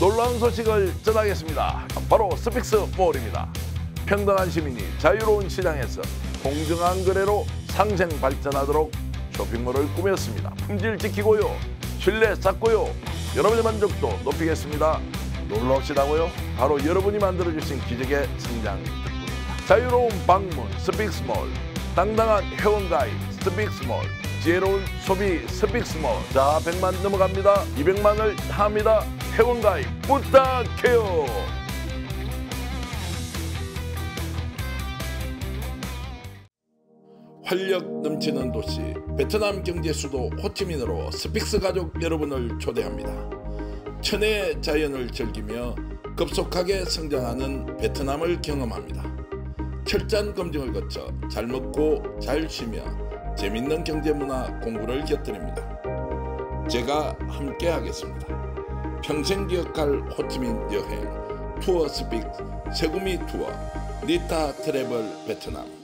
놀라운 소식을 전하겠습니다. 바로 스픽스 몰입니다. 평등한 시민이 자유로운 시장에서 공정한 거래로 상생 발전하도록 쇼핑몰을 꾸몄습니다. 품질 지키고요. 신뢰 쌓고요. 여러분의 만족도 높이겠습니다. 놀라우시다고요? 바로 여러분이 만들어주신 기적의 성장 덕분입니다. 자유로운 방문 스픽스몰, 당당한 회원가입 스픽스몰, 지혜로운 소비 스픽스모자 100만 넘어갑니다 200만을 합니다 회원가입 부탁해요 활력 넘치는 도시 베트남 경제 수도 호치민으로 스픽스 가족 여러분을 초대합니다. 천혜의 자연을 즐기며 급속하게 성장하는 베트남을 경험합니다. 철저한 검증을 거쳐 잘 먹고 잘 쉬며 재밌는 경제문화 공부를 곁들입니다. 제가 함께 하겠습니다. 평생 기억할 호치민 여행 투어 스픽 세구미 투어 니타 트래블 베트남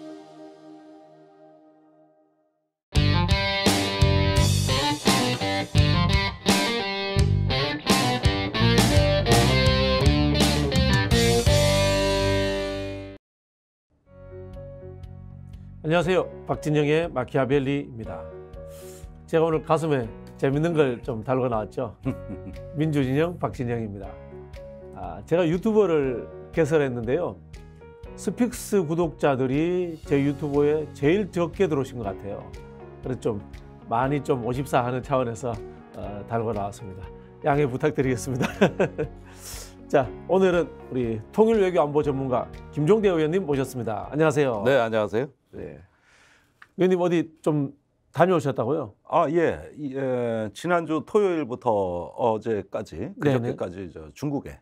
안녕하세요. 박진영의 마키아벨리입니다. 제가 오늘 가슴에 재밌는 걸 좀 달고 나왔죠. 민주진영 박진영입니다. 아, 제가 유튜버를 개설했는데요. 스픽스 구독자들이 제 유튜브에 제일 적게 들어오신 것 같아요. 그래서 좀 많이 좀54 하는 차원에서 어, 달고 나왔습니다. 양해 부탁드리겠습니다. 자, 오늘은 우리 통일 외교 안보 전문가 김종대 의원님 모셨습니다. 안녕하세요. 네, 안녕하세요. 네. 네. 의원님 어디 좀 다녀오셨다고요? 아 예, 예 지난주 토요일부터 어제까지 그저께까지 저 중국에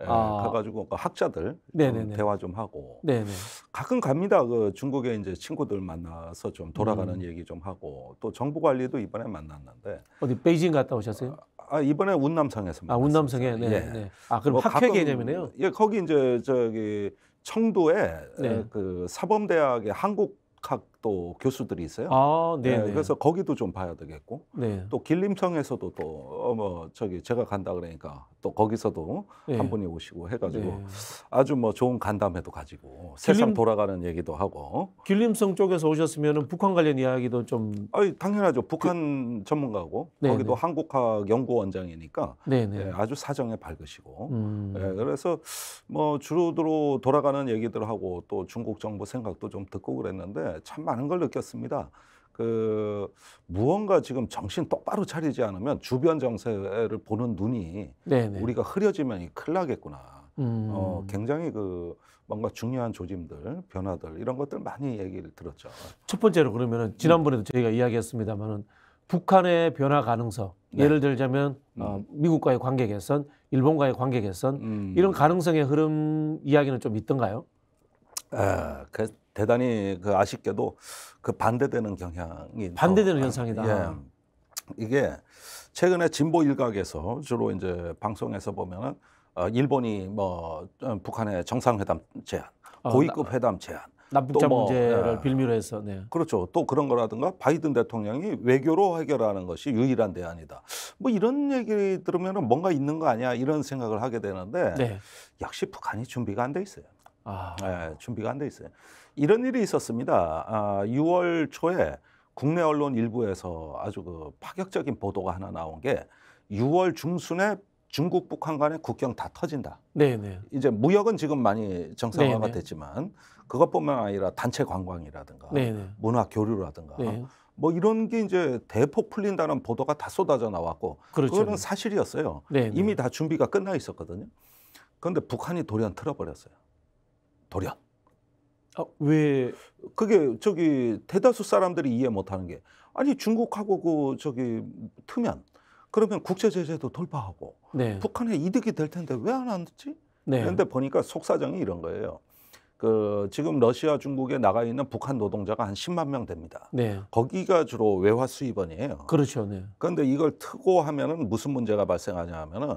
아. 가가지고 그 학자들 좀 대화 좀 하고 네네. 가끔 갑니다. 그 중국에 이제 친구들 만나서 좀 돌아가는 음. 얘기 좀 하고 또 정부 관리도 이번에 만났는데 어디 베이징 갔다 오셨어요? 아 이번에 운남성에서 만났어요. 아 운남성에 네. 예. 네. 아, 그럼 뭐 학회 개념이네요. 예 거기 이제 저기 청도에 네. 그 사범대학의 한국학 또 교수들이 있어요. 아, 네, 예, 네. 그래서 거기도 좀 봐야 되겠고. 네. 또 길림성에서도 또, 어, 뭐, 저기 제가 간다 그러니까 또 거기서도 네. 한 분이 오시고 해가지고 네. 아주 뭐 좋은 간담회도 가지고 길림... 세상 돌아가는 얘기도 하고. 길림성 쪽에서 오셨으면 북한 관련 이야기도 좀. 아니, 당연하죠. 북한 그... 전문가고 네, 거기도 네. 한국학 연구원장이니까 네, 네. 예, 아주 사정에 밝으시고. 음... 예, 그래서 뭐 주로 들어 돌아가는 얘기들하고 또 중국 정부 생각도 좀 듣고 그랬는데 참 많은 걸 느꼈습니다. 그 무언가 지금 정신 똑바로 차리지 않으면 주변 정세를 보는 눈이 네네. 우리가 흐려지면 큰일 나겠구나. 음. 어, 굉장히 그 뭔가 중요한 조짐들, 변화들 이런 것들 많이 얘기를 들었죠. 첫 번째로 그러면은 음. 지난번에도 음. 저희가 이야기했습니다만은 북한의 변화 가능성, 네. 예를 들자면 어, 음. 어, 미국과의 관계 개선, 일본과의 관계 개선 음. 이런 가능성의 흐름 이야기는 좀 있던가요? 아, 그 대단히 그 아쉽게도 그 반대되는 경향이 반대되는 더, 현상이다. 예. 이게 최근에 진보 일각에서 주로 이제 방송에서 보면은 어, 일본이 뭐 어, 북한의 정상회담 제안, 아, 고위급 나, 회담 제안, 남북자 뭐, 문제를 예. 빌미로 해서 네. 그렇죠. 또 그런 거라든가 바이든 대통령이 외교로 해결하는 것이 유일한 대안이다. 뭐 이런 얘기 들으면은 뭔가 있는 거 아니야 이런 생각을 하게 되는데 네. 역시 북한이 준비가 안 돼 있어요. 아. 예, 준비가 안 돼 있어요. 이런 일이 있었습니다. 아, 6월 초에 국내 언론 일부에서 아주 그 파격적인 보도가 하나 나온 게 6월 중순에 중국 북한 간의 국경 다 터진다. 네네. 네. 이제 무역은 지금 많이 정상화가 네네. 네. 됐지만 그것뿐만 아니라 단체 관광이라든가 네네. 네. 문화 교류라든가 네뭐 이런 게 이제 대폭 풀린다는 보도가 다 쏟아져 나왔고 그렇죠. 그거는 사실이었어요. 이미 다 준비가 끝나 있었거든요. 그런데 북한이 돌연 틀어버렸어요. 돌연. 아, 왜? 그게 저기 대다수 사람들이 이해 못하는 게 아니 중국하고 그 저기 트면 그러면 국제 제재도 돌파하고 네. 북한에 이득이 될 텐데 왜안 하지? 네. 그런데 보니까 속사정이 이런 거예요. 그 지금 러시아 중국에 나가 있는 북한 노동자가 한 10만 명 됩니다. 네. 거기가 주로 외화 수입원이에요. 그렇죠. 네. 그런데 이걸 트고 하면은 무슨 문제가 발생하냐 하면은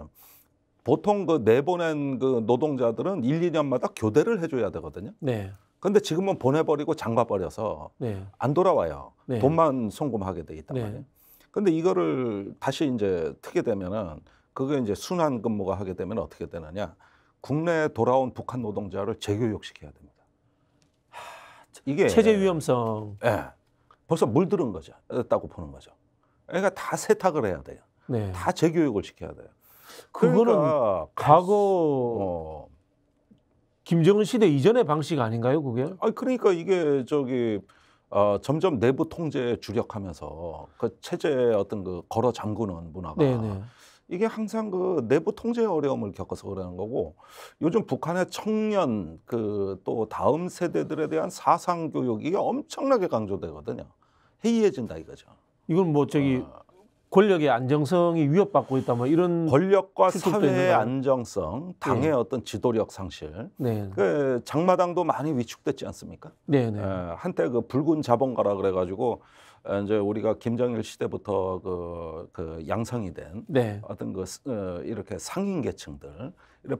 보통 그 내보낸 그 노동자들은 1, 2년마다 교대를 해줘야 되거든요. 네. 근데 지금은 보내버리고 잠가버려서 네. 안 돌아와요. 네. 돈만 송금하게 돼 있단 네. 말이에요. 근데 이거를 다시 이제 트게 되면은 그게 이제 순환 근무가 하게 되면 어떻게 되느냐. 국내에 돌아온 북한 노동자를 재교육시켜야 됩니다. 하, 이게 체제 위험성. 예. 네, 벌써 물들은 거죠. 다고 보는 거죠. 그러니까 다 세탁을 해야 돼요. 네. 다 재교육을 시켜야 돼요. 그거는 그러니까 과거 어, 김정은 시대 이전의 방식 아닌가요, 그게? 아 그러니까 이게 저기 어, 점점 내부 통제에 주력하면서 그 체제의 어떤 그 걸어 잠그는 문화가 네네. 이게 항상 그 내부 통제 어려움을 겪어서 그러는 거고 요즘 북한의 청년 그 또 다음 세대들에 대한 사상 교육 이게 엄청나게 강조되거든요. 해이해진다 이거죠. 이건 뭐 저기 어. 권력의 안정성이 위협받고 있다 뭐 이런 권력과 사회의 안정성, 네. 당의 네. 어떤 지도력 상실. 네. 그 장마당도 많이 위축됐지 않습니까? 네, 네. 에, 예, 한때 그 붉은 자본가라 그래 가지고 예, 이제 우리가 김정일 시대부터 그, 그 양성이 된 네. 어떤 그 어, 이렇게 상인 계층들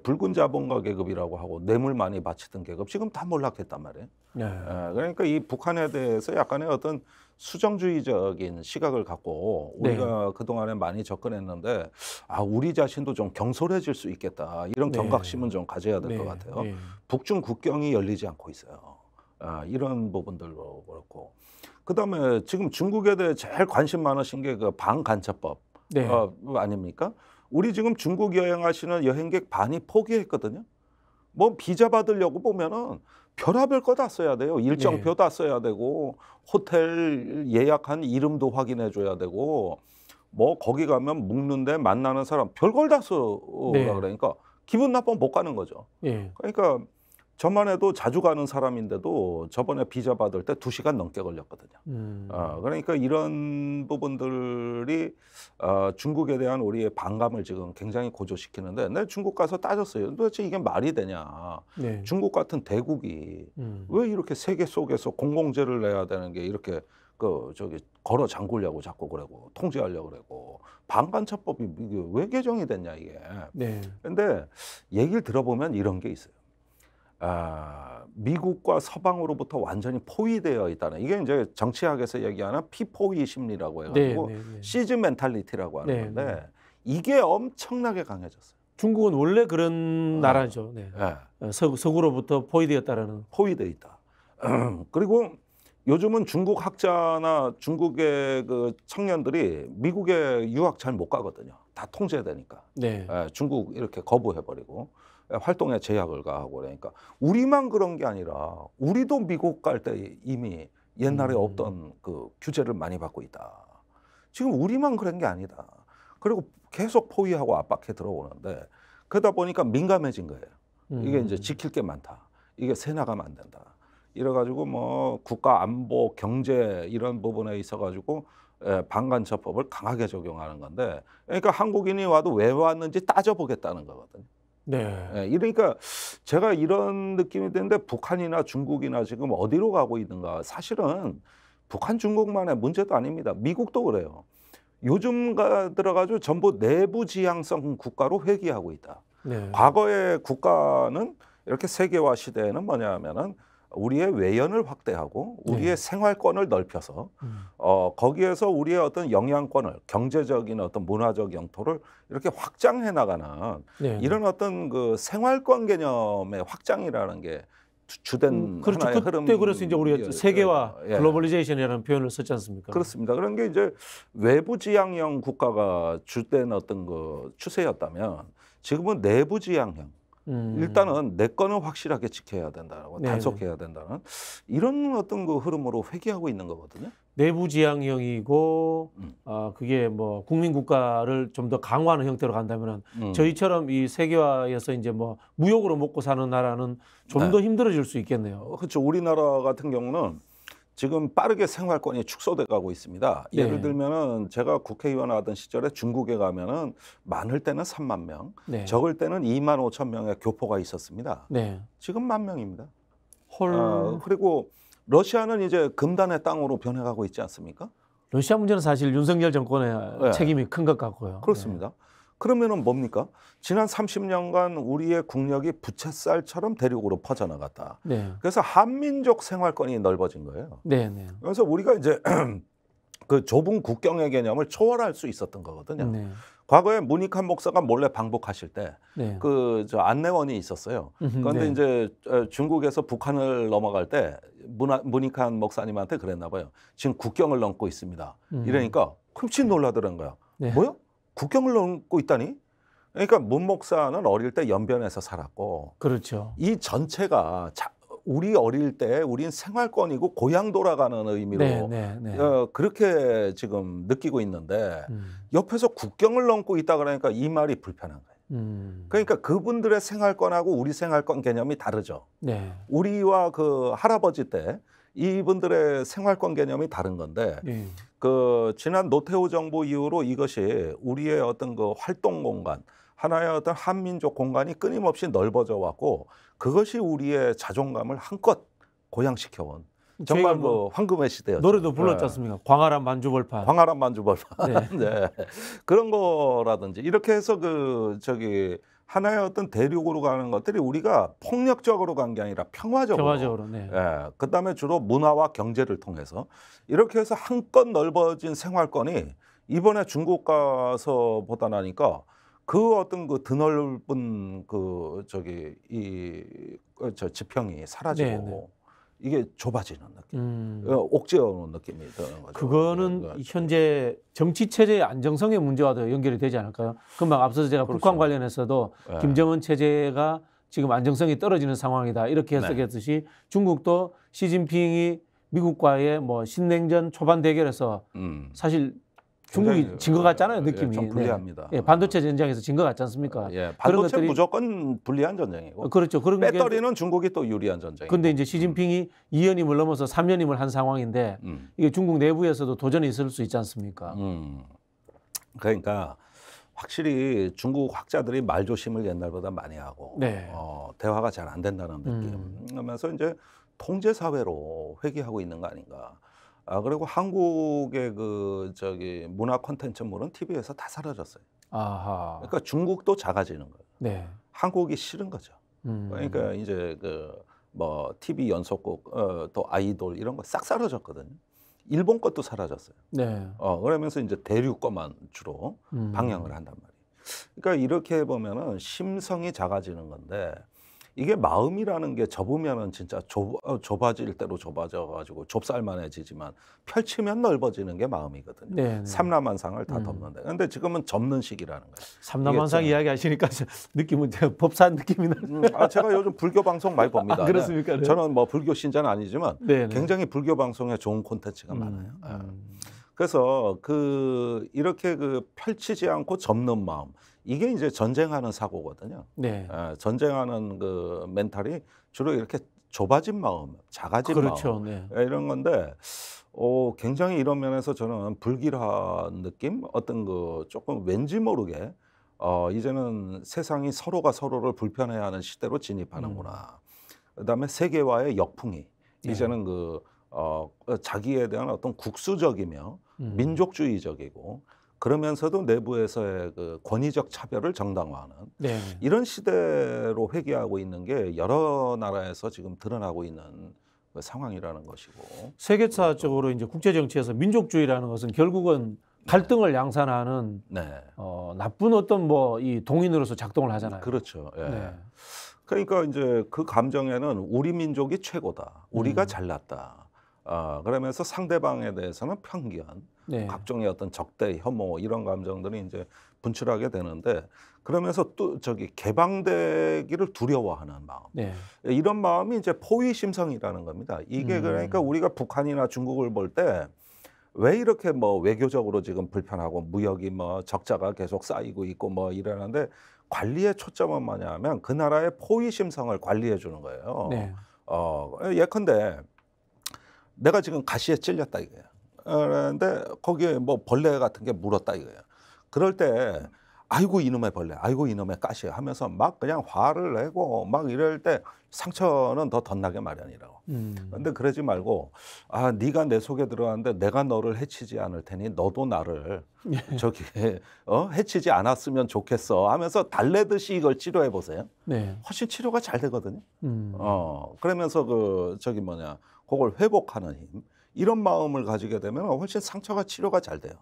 붉은 자본가 계급이라고 하고 뇌물 많이 바치던 계급 지금 다 몰락했단 말이에요. 네. 예, 그러니까 이 북한에 대해서 약간의 어떤 수정주의적인 시각을 갖고 우리가 네. 그동안에 많이 접근했는데 아 우리 자신도 좀 경솔해질 수 있겠다 이런 네. 경각심은 좀 가져야 될것 네. 같아요. 네. 북중 국경이 열리지 않고 있어요. 아, 이런 부분들로 그렇고 그다음에 지금 중국에 대해 제일 관심 많으신 게 그방간첩법 어, 아닙니까? 우리 지금 중국 여행하시는 여행객 반이 포기했거든요. 뭐 비자 받으려고 보면은 별하별 거 다 써야 돼요. 일정표 예. 다 써야 되고 호텔 예약한 이름도 확인해 줘야 되고 뭐 거기 가면 묵는데 만나는 사람 별걸 다 써라 네. 그러니까 기분 나쁘면 못 가는 거죠. 예. 그러니까 저만 해도 자주 가는 사람인데도 저번에 비자 받을 때2시간 넘게 걸렸거든요. 음. 어, 그러니까 이런 부분들이 어, 중국에 대한 우리의 반감을 지금 굉장히 고조시키는데 내 중국 가서 따졌어요. 도대체 이게 말이 되냐. 네. 중국 같은 대국이 음. 왜 이렇게 세계 속에서 공공재를 내야 되는 게 이렇게 그 저기 걸어 잠글려고 자꾸 그러고 통제하려고 그러고 반관처법이왜 개정이 됐냐 이게. 네. 근데 얘기를 들어보면 이런 게 있어요. 아, 미국과 서방으로부터 완전히 포위되어 있다는 이게 이제 정치학에서 얘기하는 피포위 e 심리라고 네, 해가지고 네, 네, 네. 시즈 멘탈리티라고 하는 네, 건데 네. 이게 엄청나게 강해졌어요. 중국은 원래 그런 아, 나라죠. 네. 어, 서, 서구로부터 포위되었다라는. 포위되어 있다. 그리고 요즘은 중국 학자나 중국의 그 청년들이 미국에 유학 잘 못 가거든요. 다 통제되니까. 네. 예, 중국 이렇게 거부해버리고. 활동에 제약을 가하고 그러니까 우리만 그런 게 아니라 우리도 미국 갈 때 이미 옛날에 음. 없던 그 규제를 많이 받고 있다. 지금 우리만 그런 게 아니다. 그리고 계속 포위하고 압박해 들어오는데 그러다 보니까 민감해진 거예요. 이게 이제 음. 지킬 게 많다. 이게 새 나가면 안 된다. 이래가지고 뭐 국가 안보 경제 이런 부분에 있어가지고 예, 방관처법을 강하게 적용하는 건데 그러니까 한국인이 와도 왜 왔는지 따져보겠다는 거거든요. 네. 예, 이러니까 제가 이런 느낌이 드는데 북한이나 중국이나 지금 어디로 가고 있는가 사실은 북한 중국만의 문제도 아닙니다. 미국도 그래요. 요즘 가 들어가지고 전부 내부 지향성 국가로 회귀하고 있다. 네. 과거의 국가는 이렇게 세계화 시대에는 뭐냐 하면은 우리의 외연을 확대하고 우리의 네. 생활권을 넓혀서 음. 어, 거기에서 우리의 어떤 영향권을 경제적인 어떤 문화적 영토를 이렇게 확장해 나가는 네. 네. 이런 어떤 그 생활권 개념의 확장이라는 게 주된 음, 그렇죠. 하나의 흐름. 그때 그래서 이제 우리가 예, 세계화 예, 예. 글로벌리제이션이라는 표현을 썼지 않습니까? 그렇습니다. 그런 게 이제 외부 지향형 국가가 주된 어떤 그 추세였다면 지금은 내부 지향형 음. 일단은 내 거는 확실하게 지켜야 된다라고 네네. 단속해야 된다는 이런 어떤 그 흐름으로 회귀하고 있는 거거든요. 내부 지향형이고 음. 어, 그게 뭐 국민 국가를 좀 더 강화하는 형태로 간다면은 음. 저희처럼 이 세계화에서 이제 뭐 무역으로 먹고 사는 나라는 좀더 네. 힘들어질 수 있겠네요. 그렇죠. 우리나라 같은 경우는 지금 빠르게 생활권이 축소돼 가고 있습니다. 네. 예를 들면은 제가 국회의원 하던 시절에 중국에 가면은 많을 때는 3만 명, 네. 적을 때는 2만 5천 명의 교포가 있었습니다. 네. 지금 만 명입니다. 헐. 어, 그리고 러시아는 이제 금단의 땅으로 변해가고 있지 않습니까? 러시아 문제는 사실 윤석열 정권의 예. 책임이 큰 것 같고요. 그렇습니다. 네. 그러면은 뭡니까? 지난 30년간 우리의 국력이 부채살처럼 대륙으로 퍼져나갔다. 네. 그래서 한민족 생활권이 넓어진 거예요. 네, 네. 그래서 우리가 이제 그 좁은 국경의 개념을 초월할 수 있었던 거거든요. 네. 과거에 문익환 목사가 몰래 방북하실 때 그저 네. 그 안내원이 있었어요. 그런데 네. 이제 어, 중국에서 북한을 넘어갈 때 문하, 문익환 목사님한테 그랬나 봐요. 지금 국경을 넘고 있습니다. 음. 이러니까 흠칫 놀라더는 거야. 네. 뭐야? 국경을 넘고 있다니? 그러니까 문목사는 어릴 때 연변에서 살았고 그렇죠. 이 전체가 자, 우리 어릴 때 우린 생활권이고 고향 돌아가는 의미로 네, 네, 네. 어, 그렇게 지금 느끼고 있는데 음. 옆에서 국경을 넘고 있다 그러니까 이 말이 불편한 거예요. 음. 그러니까 그분들의 생활권하고 우리 생활권 개념이 다르죠. 네. 우리와 그 할아버지 때 이분들의 생활권 개념이 다른 건데 네. 그 지난 노태우 정부 이후로 이것이 우리의 어떤 그 활동 공간 하나의 어떤 한민족 공간이 끊임없이 넓어져 왔고 그것이 우리의 자존감을 한껏 고양시켜 온 정말 그 뭐 황금의 시대였죠. 노래도 네. 불렀지 않습니까? 네. 광활한 만주벌판. 광활한 만주벌판. 네. 네. 그런 거라든지 이렇게 해서 그 저기 하나의 어떤 대륙으로 가는 것들이 우리가 폭력적으로 간 게 아니라 평화적으로. 평화적으로 네. 예, 그다음에 주로 문화와 경제를 통해서 이렇게 해서 한껏 넓어진 생활권이 이번에 중국 가서 보다 나니까 그 어떤 그 드넓은 그 저기 이저 그 지평이 사라지고 네, 네. 이게 좁아지는 느낌, 음. 어, 옥죄어오는 느낌이 드는 거죠. 그거는 네, 네, 네. 현재 정치 체제의 안정성의 문제와도 연결이 되지 않을까요? 금방 앞서서 제가 그렇죠. 북한 관련해서도 네. 김정은 체제가 지금 안정성이 떨어지는 상황이다 이렇게 해석했듯이 네. 중국도 시진핑이 미국과의 뭐 신냉전 초반 대결에서 음. 사실 중국이 진것 어, 같잖아요 예, 느낌이. 좀 네. 불리합니다. 네. 예, 반도체 전쟁에서 진 것 같지 않습니까? 어, 예, 반도체 그 무조건 불리한 전쟁이고. 어, 그렇죠. 그런 배터리는 게... 중국이 또 유리한 전쟁. 근데 이제 시진핑이 음. 2연임을 넘어서 3연임을 한 상황인데 음. 이게 중국 내부에서도 도전이 있을 수 있지 않습니까? 음. 그러니까 확실히 중국 학자들이 말 조심을 옛날보다 많이 하고 네. 어, 대화가 잘 안 된다는 느낌. 음. 그러면서 이제 통제 사회로 회귀하고 있는 거 아닌가. 아, 그리고 한국의 그 저기 문화 콘텐츠물은 TV에서 다 사라졌어요. 아하. 그러니까 중국도 작아지는 거예요. 네. 한국이 싫은 거죠. 그러니까 음. 그러니까 이제 그뭐 TV 연속곡 어, 또 아이돌 이런 거 싹 사라졌거든요. 일본 것도 사라졌어요. 네. 어, 그러면서 이제 대륙 것만 주로 음. 방향을 한단 말이에요. 그러니까 이렇게 보면은 심성이 작아지는 건데 이게 마음이라는 게 접으면은 진짜 좁, 어, 좁아질 대로 좁아져가지고 좁쌀만해지지만 펼치면 넓어지는 게 마음이거든요. 네, 네. 삼라만상을 다 음. 덮는다. 근데 지금은 접는 식이라는 거예요. 삼라만상 이야기하시니까 느낌은 제가 법사 느낌이 나요. 음, 아, 제가 요즘 불교 방송 많이 아, 봅니다. 아, 그렇습니까? 네. 저는 뭐 불교 신자는 아니지만 네네. 네. 굉장히 불교 방송에 좋은 콘텐츠가 음, 많아요. 음. 그래서 그 이렇게 그 펼치지 않고 접는 마음. 이게 이제 전쟁하는 사고거든요. 네. 예, 전쟁하는 그 멘탈이 주로 이렇게 좁아진 마음, 작아진 그렇죠. 마음 네. 예, 이런 건데 어, 굉장히 이런 면에서 저는 불길한 느낌, 어떤 그 조금 왠지 모르게 어, 이제는 세상이 서로가 서로를 불편해하는 시대로 진입하는구나. 음. 그다음에 세계화의 역풍이 네. 이제는 그 어, 자기에 대한 어떤 국수적이며 음. 민족주의적이고 그러면서도 내부에서의 그 권위적 차별을 정당화하는 네. 이런 시대로 회귀하고 있는 게 여러 나라에서 지금 드러나고 있는 그 상황이라는 것이고 세계사적으로 이제 국제 정치에서 민족주의라는 것은 결국은 네. 갈등을 양산하는 네. 어, 나쁜 어떤 뭐 이 동인으로서 작동을 하잖아요. 그렇죠. 예. 네. 그러니까 이제 그 감정에는 우리 민족이 최고다, 우리가 음. 잘났다. 어, 그러면서 상대방에 대해서는 편견, 네. 각종의 어떤 적대, 혐오 뭐 이런 감정들이 이제 분출하게 되는데 그러면서 또 저기 개방되기를 두려워하는 마음 네. 이런 마음이 이제 포위 심성이라는 겁니다. 이게 음. 그러니까 우리가 북한이나 중국을 볼 때 왜 이렇게 뭐 외교적으로 지금 불편하고 무역이 뭐 적자가 계속 쌓이고 있고 뭐 이러는데 관리의 초점은 뭐냐면 그 나라의 포위 심성을 관리해 주는 거예요. 네. 어 예컨대 내가 지금 가시에 찔렸다 이거예요. 그런데 거기에 뭐 벌레 같은 게 물었다 이거예요. 그럴 때 아이고 이놈의 벌레, 아이고 이놈의 가시 하면서 막 그냥 화를 내고 막 이럴 때 상처는 더 덧나게 마련이라고. 음. 그런데 그러지 말고 아 네가 내 속에 들어왔는데 내가 너를 해치지 않을 테니 너도 나를 예. 저기 어 해치지 않았으면 좋겠어 하면서 달래듯이 이걸 치료해 보세요. 네. 훨씬 치료가 잘 되거든요. 음. 어 그러면서 그 저기 뭐냐 그걸 회복하는 힘. 이런 마음을 가지게 되면 훨씬 상처가 치료가 잘 돼요.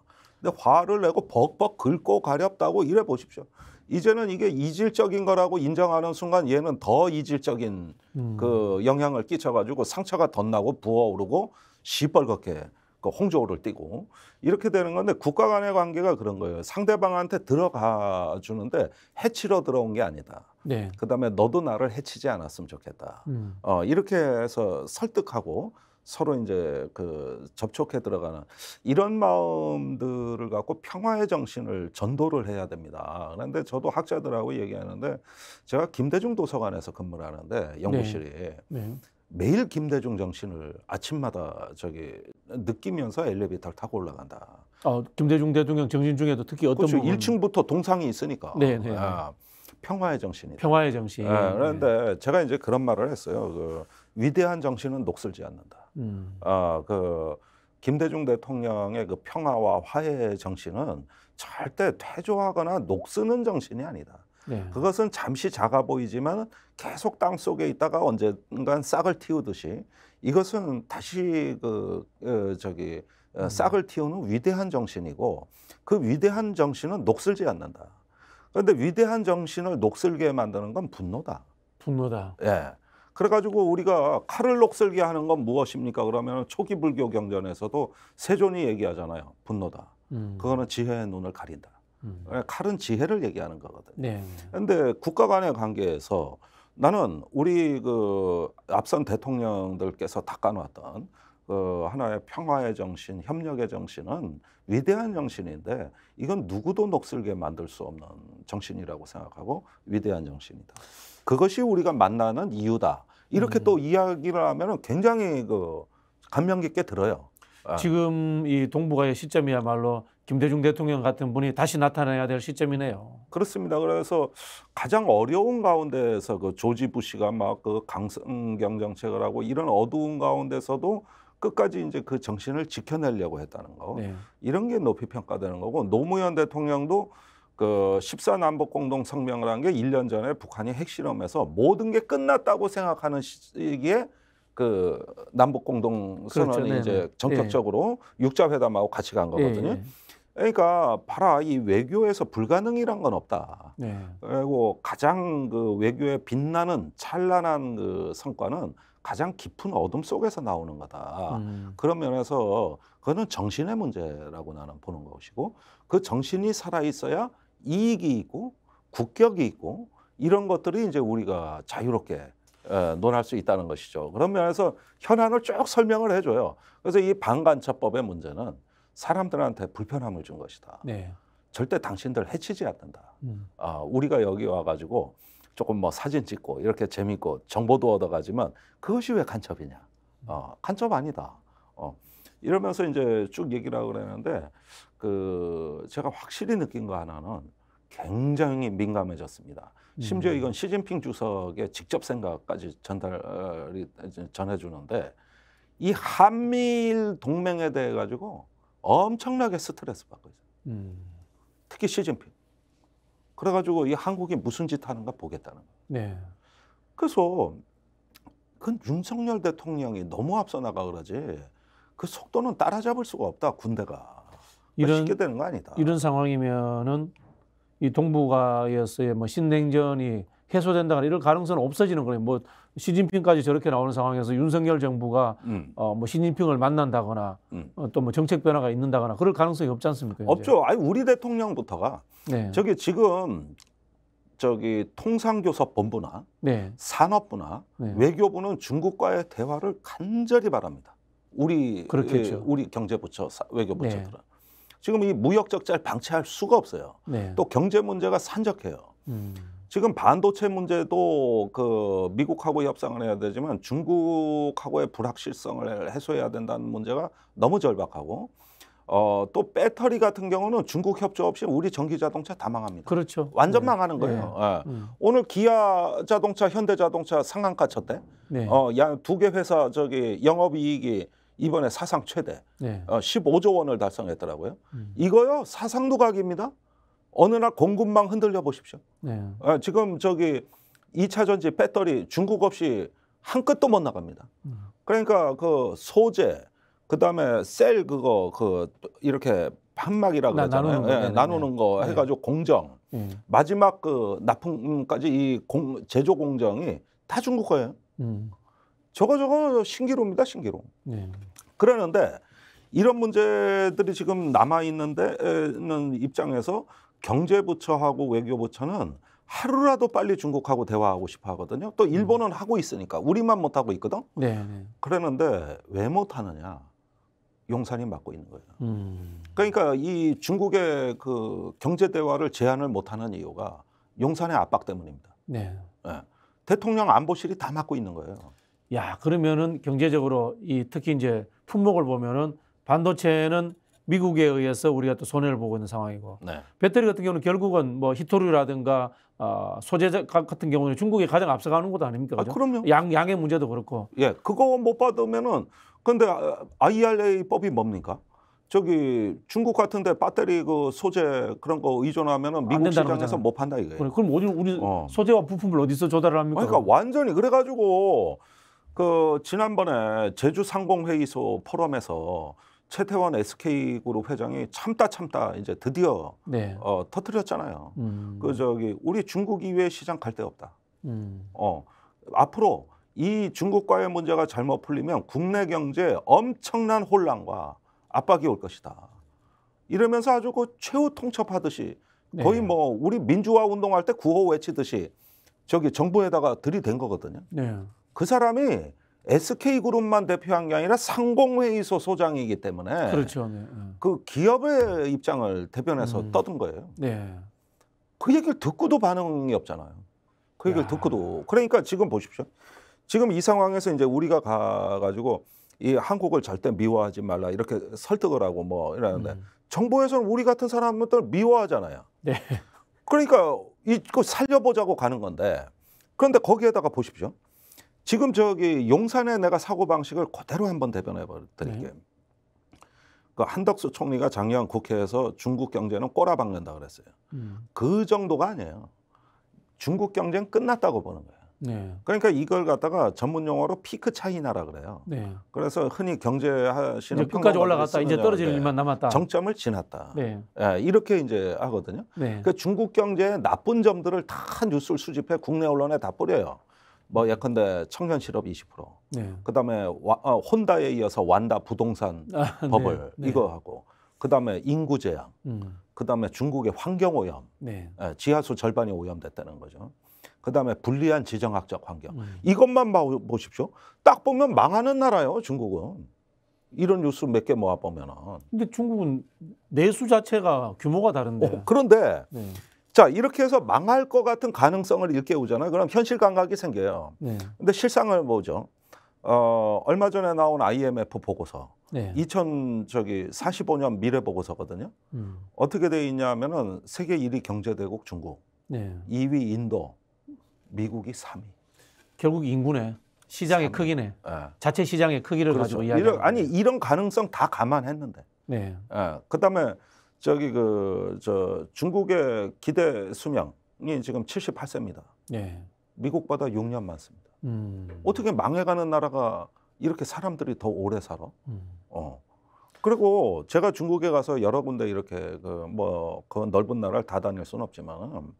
근데 화를 내고 벅벅 긁고 가렵다고 이래 보십시오. 이제는 이게 이질적인 거라고 인정하는 순간 얘는 더 이질적인 음. 그 영향을 끼쳐가지고 상처가 덧나고 부어오르고 시뻘겋게 그 홍조를 띠고 이렇게 되는 건데 국가 간의 관계가 그런 거예요. 상대방한테 들어가 주는데 해치러 들어온 게 아니다. 네. 그다음에 너도 나를 해치지 않았으면 좋겠다. 음. 어, 이렇게 해서 설득하고 서로 이제 그 접촉해 들어가는 이런 마음들을 갖고 평화의 정신을 전도를 해야 됩니다. 그런데 저도 학자들하고 얘기하는데 제가 김대중 도서관에서 근무를 하는데 연구실이 네. 네. 매일 김대중 정신을 아침마다 저기 느끼면서 엘리베이터를 타고 올라간다. 아, 김대중 대통령 정신 중에도 특히 어떤 그렇죠. 부분? 1층부터 동상이 있으니까. 네, 네. 아, 평화의 정신이다. 평화의 정신. 네, 그런데 네. 제가 이제 그런 말을 했어요. 그 위대한 정신은 녹슬지 않는다. 음. 어, 그 김대중 대통령의 그 평화와 화해 정신은 절대 퇴조하거나 녹쓰는 정신이 아니다. 네. 그것은 잠시 작아 보이지만 계속 땅 속에 있다가 언젠간 싹을 틔우듯이 이것은 다시 그, 그 저기 어, 음. 싹을 틔우는 위대한 정신이고 그 위대한 정신은 녹슬지 않는다. 그런데 위대한 정신을 녹슬게 만드는 건 분노다. 분노다. 예. 그래가지고 우리가 칼을 녹슬게 하는 건 무엇입니까? 그러면 초기 불교 경전에서도 세존이 얘기하잖아요. 분노다. 음. 그거는 지혜의 눈을 가린다. 음. 예, 칼은 지혜를 얘기하는 거거든요. 네. 근데 국가 간의 관계에서 나는 우리 그 앞선 대통령들께서 닦아놨던 그 하나의 평화의 정신, 협력의 정신은 위대한 정신인데 이건 누구도 녹슬게 만들 수 없는 정신이라고 생각하고 위대한 정신이다. 그것이 우리가 만나는 이유다. 이렇게 음. 또 이야기를 하면은 굉장히 그 감명 깊게 들어요. 아. 지금 이 동북아의 시점이야말로 김대중 대통령 같은 분이 다시 나타나야 될 시점이네요. 그렇습니다. 그래서 가장 어려운 가운데에서 그 조지 부시가 막 그 강성경 정책을 하고 이런 어두운 가운데서도 끝까지 이제 그 정신을 지켜내려고 했다는 거. 네. 이런 게 높이 평가되는 거고 노무현 대통령도 그 14남북 공동 성명을 한 게 1년 전에 북한이 핵실험에서 모든 게 끝났다고 생각하는 시기에 그 남북 공동 그렇죠. 선언이 그렇죠. 이제 네. 전격적으로 예. 육자 회담하고 같이 간 거거든요. 예, 예. 그러니까 봐라 이 외교에서 불가능이란 건 없다. 네. 그리고 가장 그외교에 빛나는 찬란한 그 성과는 가장 깊은 어둠 속에서 나오는 거다. 음. 그런 면에서 그거는 정신의 문제라고 나는 보는 것이고 그 정신이 살아 있어야 이익이 있고 국격이 있고 이런 것들이 이제 우리가 자유롭게 어, 논할 수 있다는 것이죠. 그런 면에서 현안을 쭉 설명을 해줘요. 그래서 이반관처법의 문제는 사람들한테 불편함을 준 것이다. 네. 절대 당신들 해치지 않는다. 음. 아, 우리가 여기 와가지고 조금 뭐 사진 찍고 이렇게 재밌고 정보도 얻어가지만 그것이 왜 간첩이냐? 어, 간첩 아니다. 어. 이러면서 이제 쭉 얘기를 하고 그랬는데 그 제가 확실히 느낀 거 하나는 굉장히 민감해졌습니다. 심지어 음. 이건 시진핑 주석의 직접 생각까지 전달이 전해주는데 이 한미일 동맹에 대해 가지고 엄청나게 스트레스 받고 있어요. 음. 특히 시진핑. 그래가지고 이 한국이 무슨 짓 하는가 보겠다는 거예요. 네. 그래서 그건 윤석열 대통령이 너무 앞서 나가 그러지. 그 속도는 따라잡을 수가 없다 군대가 이런 쉽게 되는 거 아니다. 이런 상황이면은 이 동북아에서의 뭐 신냉전이 해소된다거나 이럴 가능성은 없어지는 거예요. 뭐 시진핑까지 저렇게 나오는 상황에서 윤석열 정부가 음. 어뭐 시진핑을 만난다거나 음. 어, 또뭐 정책 변화가 있는다거나 그럴 가능성이 없지 않습니까? 이제? 없죠. 아니 우리 대통령부터가 네. 저기 지금 저기 통상교섭본부나 네. 산업부나 네. 외교부는 중국과의 대화를 간절히 바랍니다. 우리 그렇겠죠. 예, 우리 경제부처 외교부처들은 네. 지금 이 무역 적자를 방치할 수가 없어요. 네. 또 경제 문제가 산적해요. 음. 지금 반도체 문제도 그 미국하고 협상을 해야 되지만 중국하고의 불확실성을 해소해야 된다는 문제가 너무 절박하고 어, 또 배터리 같은 경우는 중국 협조 없이 우리 전기 자동차 다 망합니다. 그렇죠. 완전 네. 망하는 네. 거예요. 네. 네. 음. 오늘 기아 자동차, 현대 자동차 상한가 쳤대. 네. 어, 두 개 회사 저기 영업 이익이 이번에 사상 최대 네. 어, 15조 원을 달성했더라고요. 음. 이거요 사상 도각입니다 어느 날 공급망 흔들려 보십시오. 네. 어, 지금 저기 2차 전지 배터리 중국 없이 한 끗도 못 나갑니다. 음. 그러니까 그 소재 그다음에 셀 그거 그 이렇게 판막이라 그러잖아요. 나누는, 예, 네, 네, 네. 거, 나누는 거 해가지고 네. 공정 음. 마지막 그 납품까지 이 공, 제조 공정이 다 중국 거예요. 음. 저거 저거 신기로입니다, 신기로. 네. 그러는데 이런 문제들이 지금 남아 있는데는 입장에서 경제부처하고 외교부처는 하루라도 빨리 중국하고 대화하고 싶어 하거든요. 또 음. 일본은 음. 하고 있으니까 우리만 못 하고 있거든. 네, 네. 그러는데 왜 못 하느냐? 용산이 맡고 있는 거예요. 음. 그러니까 이 중국의 그 경제 대화를 제한을 못 하는 이유가 용산의 압박 때문입니다. 네. 네. 대통령 안보실이 다 맡고 있는 거예요. 야, 그러면은 경제적으로 이 특히 이제 품목을 보면은 반도체는 미국에 의해서 우리가 또 손해를 보고 있는 상황이고 네. 배터리 같은 경우는 결국은 뭐 히토류라든가 어, 소재 같은 경우는 중국이 가장 앞서가는 것도 아닙니까? 아, 그죠? 아, 그럼요. 양 양의 문제도 그렇고. 예, 그거 못 받으면은 근데 IRA 아, 법이 뭡니까? 저기 중국 같은데 배터리 그 소재 그런 거 의존하면은 미국 시장에서 거잖아요. 못 판다 이거예요. 그래, 그럼 오늘 우리 어. 소재와 부품을 어디서 조달을 합니까? 그러니까 완전히 그래가지고 그 지난번에 제주 상공회의소 포럼에서 최태원 SK그룹 회장이 참다 참다 이제 드디어 네. 어, 터트렸잖아요. 음. 그 저기 우리 중국 이외 시장 갈 데 없다. 음. 어 앞으로 이 중국과의 문제가 잘못 풀리면 국내 경제 엄청난 혼란과 압박이 올 것이다. 이러면서 아주 그 최후 통첩하듯이 네. 거의 네. 뭐 우리 민주화 운동할 때 구호 외치듯이 저기 정부에다가 들이댄 거거든요. 네. 그 사람이 SK그룹만 대표한 게 아니라 상공회의소 소장이기 때문에 그렇죠. 네, 네. 그 기업의 입장을 대변해서 음. 떠든 거예요. 네. 그 얘기를 듣고도 반응이 없잖아요. 그 얘기를 야. 듣고도 그러니까 지금 보십시오. 지금 이 상황에서 이제 우리가 가가지고 이 한국을 절대 미워하지 말라 이렇게 설득을 하고 뭐 이러는데 음. 정부에서는 우리 같은 사람들 미워하잖아요. 네. 그러니까 이거 살려보자고 가는 건데 그런데 거기에다가 보십시오. 지금 저기 용산에 내가 사고 방식을 그대로 한번 대변해 드릴게요. 네. 그 한덕수 총리가 작년 국회에서 중국 경제는 꼬라박는다 그랬어요. 음. 그 정도가 아니에요. 중국 경쟁 끝났다고 보는 거예요. 네. 그러니까 이걸 갖다가 전문 용어로 피크 차이나라 그래요. 네. 그래서 흔히 경제하시는 끝까지 올라갔다 이제 떨어지는 일만 남았다. 정점을 지났다. 네. 예, 이렇게 이제 하거든요. 네. 그그 그러니까 중국 경제의 나쁜 점들을 다 뉴스를 수집해 국내 언론에 다 뿌려요. 뭐 예컨대 청년 실업 20%. 네. 그다음에 와, 어, 혼다에 이어서 완다 부동산 아, 버블 네. 네, 이거 하고 그다음에 인구 제한. 음. 그다음에 중국의 환경 오염. 네. 예, 지하수 절반이 오염됐다는 거죠. 그다음에 불리한 지정학적 환경. 음. 이것만 봐 보십시오. 딱 보면 망하는 나라예요, 중국은. 이런 뉴스 몇 개 모아 보면은. 근데 중국은 내수 자체가 규모가 다른데. 어, 그런데 네. 자 이렇게 해서 망할 것 같은 가능성을 일깨우잖아요. 그럼 현실 감각이 생겨요. 네. 근데 실상을 뭐죠? 어 얼마 전에 나온 IMF 보고서 네. 2000 저기 45년 미래 보고서거든요. 음. 어떻게 돼 있냐면은 세계 1위 경제대국 중국, 네. 2위 인도, 미국이 3위. 결국 인구네. 시장의 3위. 크기네. 네. 자체 시장의 크기를 그렇죠. 가지고 이야기. 아니 이런 가능성 다 감안했는데. 네. 예. 그다음에 저기 그 저 중국의 기대 수명이 지금 78세입니다. 예. 미국보다 6년 많습니다. 음. 어떻게 망해가는 나라가 이렇게 사람들이 더 오래 살아? 음. 어. 그리고 제가 중국에 가서 여러 군데 이렇게 그뭐그 뭐 그 넓은 나라를 다 다닐 수는 없지만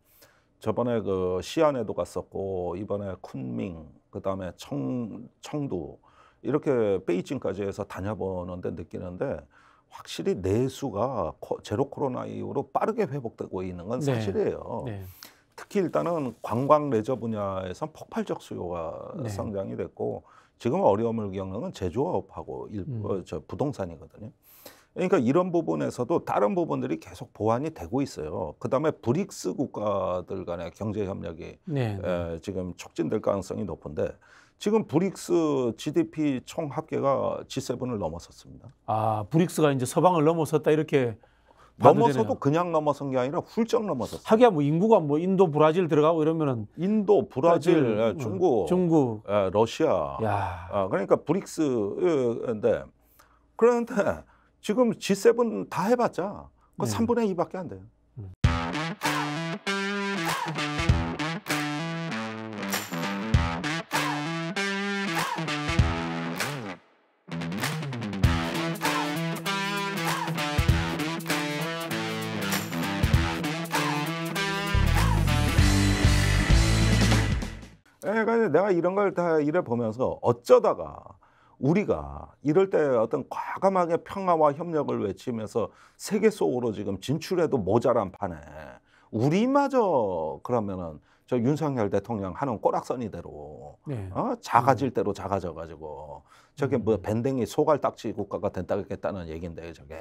저번에 그 시안에도 갔었고 이번에 쿤밍 그다음에 청 청두 이렇게 베이징까지 해서 다녀보는데 느끼는데 확실히 내수가 제로 코로나 이후로 빠르게 회복되고 있는 건 네. 사실이에요. 네. 네. 특히 일단은 관광 레저 분야에선 폭발적 수요가 네. 성장이 됐고 지금 어려움을 겪는 건 제조업하고 일, 음. 어, 저 부동산이거든요. 그러니까 이런 부분에서도 다른 부분들이 계속 보완이 되고 있어요. 그다음에 브릭스 국가들 간의 경제 협력이 네, 네. 에, 지금 촉진될 가능성이 높은데 지금 브릭스 GDP 총 합계가 G7을 넘어섰습니다. 아, 브릭스가 이제 서방을 넘어섰다 이렇게 넘어서도 되네요. 그냥 넘어선 게 아니라 훌쩍 넘어섰어요. 하기야 뭐 인구가 뭐 인도, 브라질 들어가고 이러면은 인도, 브라질, 브라질 예, 중국, 중국, 예, 러시아. 야. 아, 그러니까 브릭스인데 그런데 지금 G7 다 해봤자 그 네. 3분의 2밖에 안 돼요. 음. 내가 내가 이런 걸다 일해 보면서 어쩌다가 우리가 이럴 때 어떤 과감하게 평화와 협력을 외치면서 세계 속으로 지금 진출해도 모자란 판에 우리마저 그러면은 저 윤석열 대통령 하는 꼬락서니대로 네. 어? 작아질 대로 작아져 가지고 저게 음. 뭐 밴댕이 소갈딱지 국가가 된다겠다는 얘긴데 요 저게.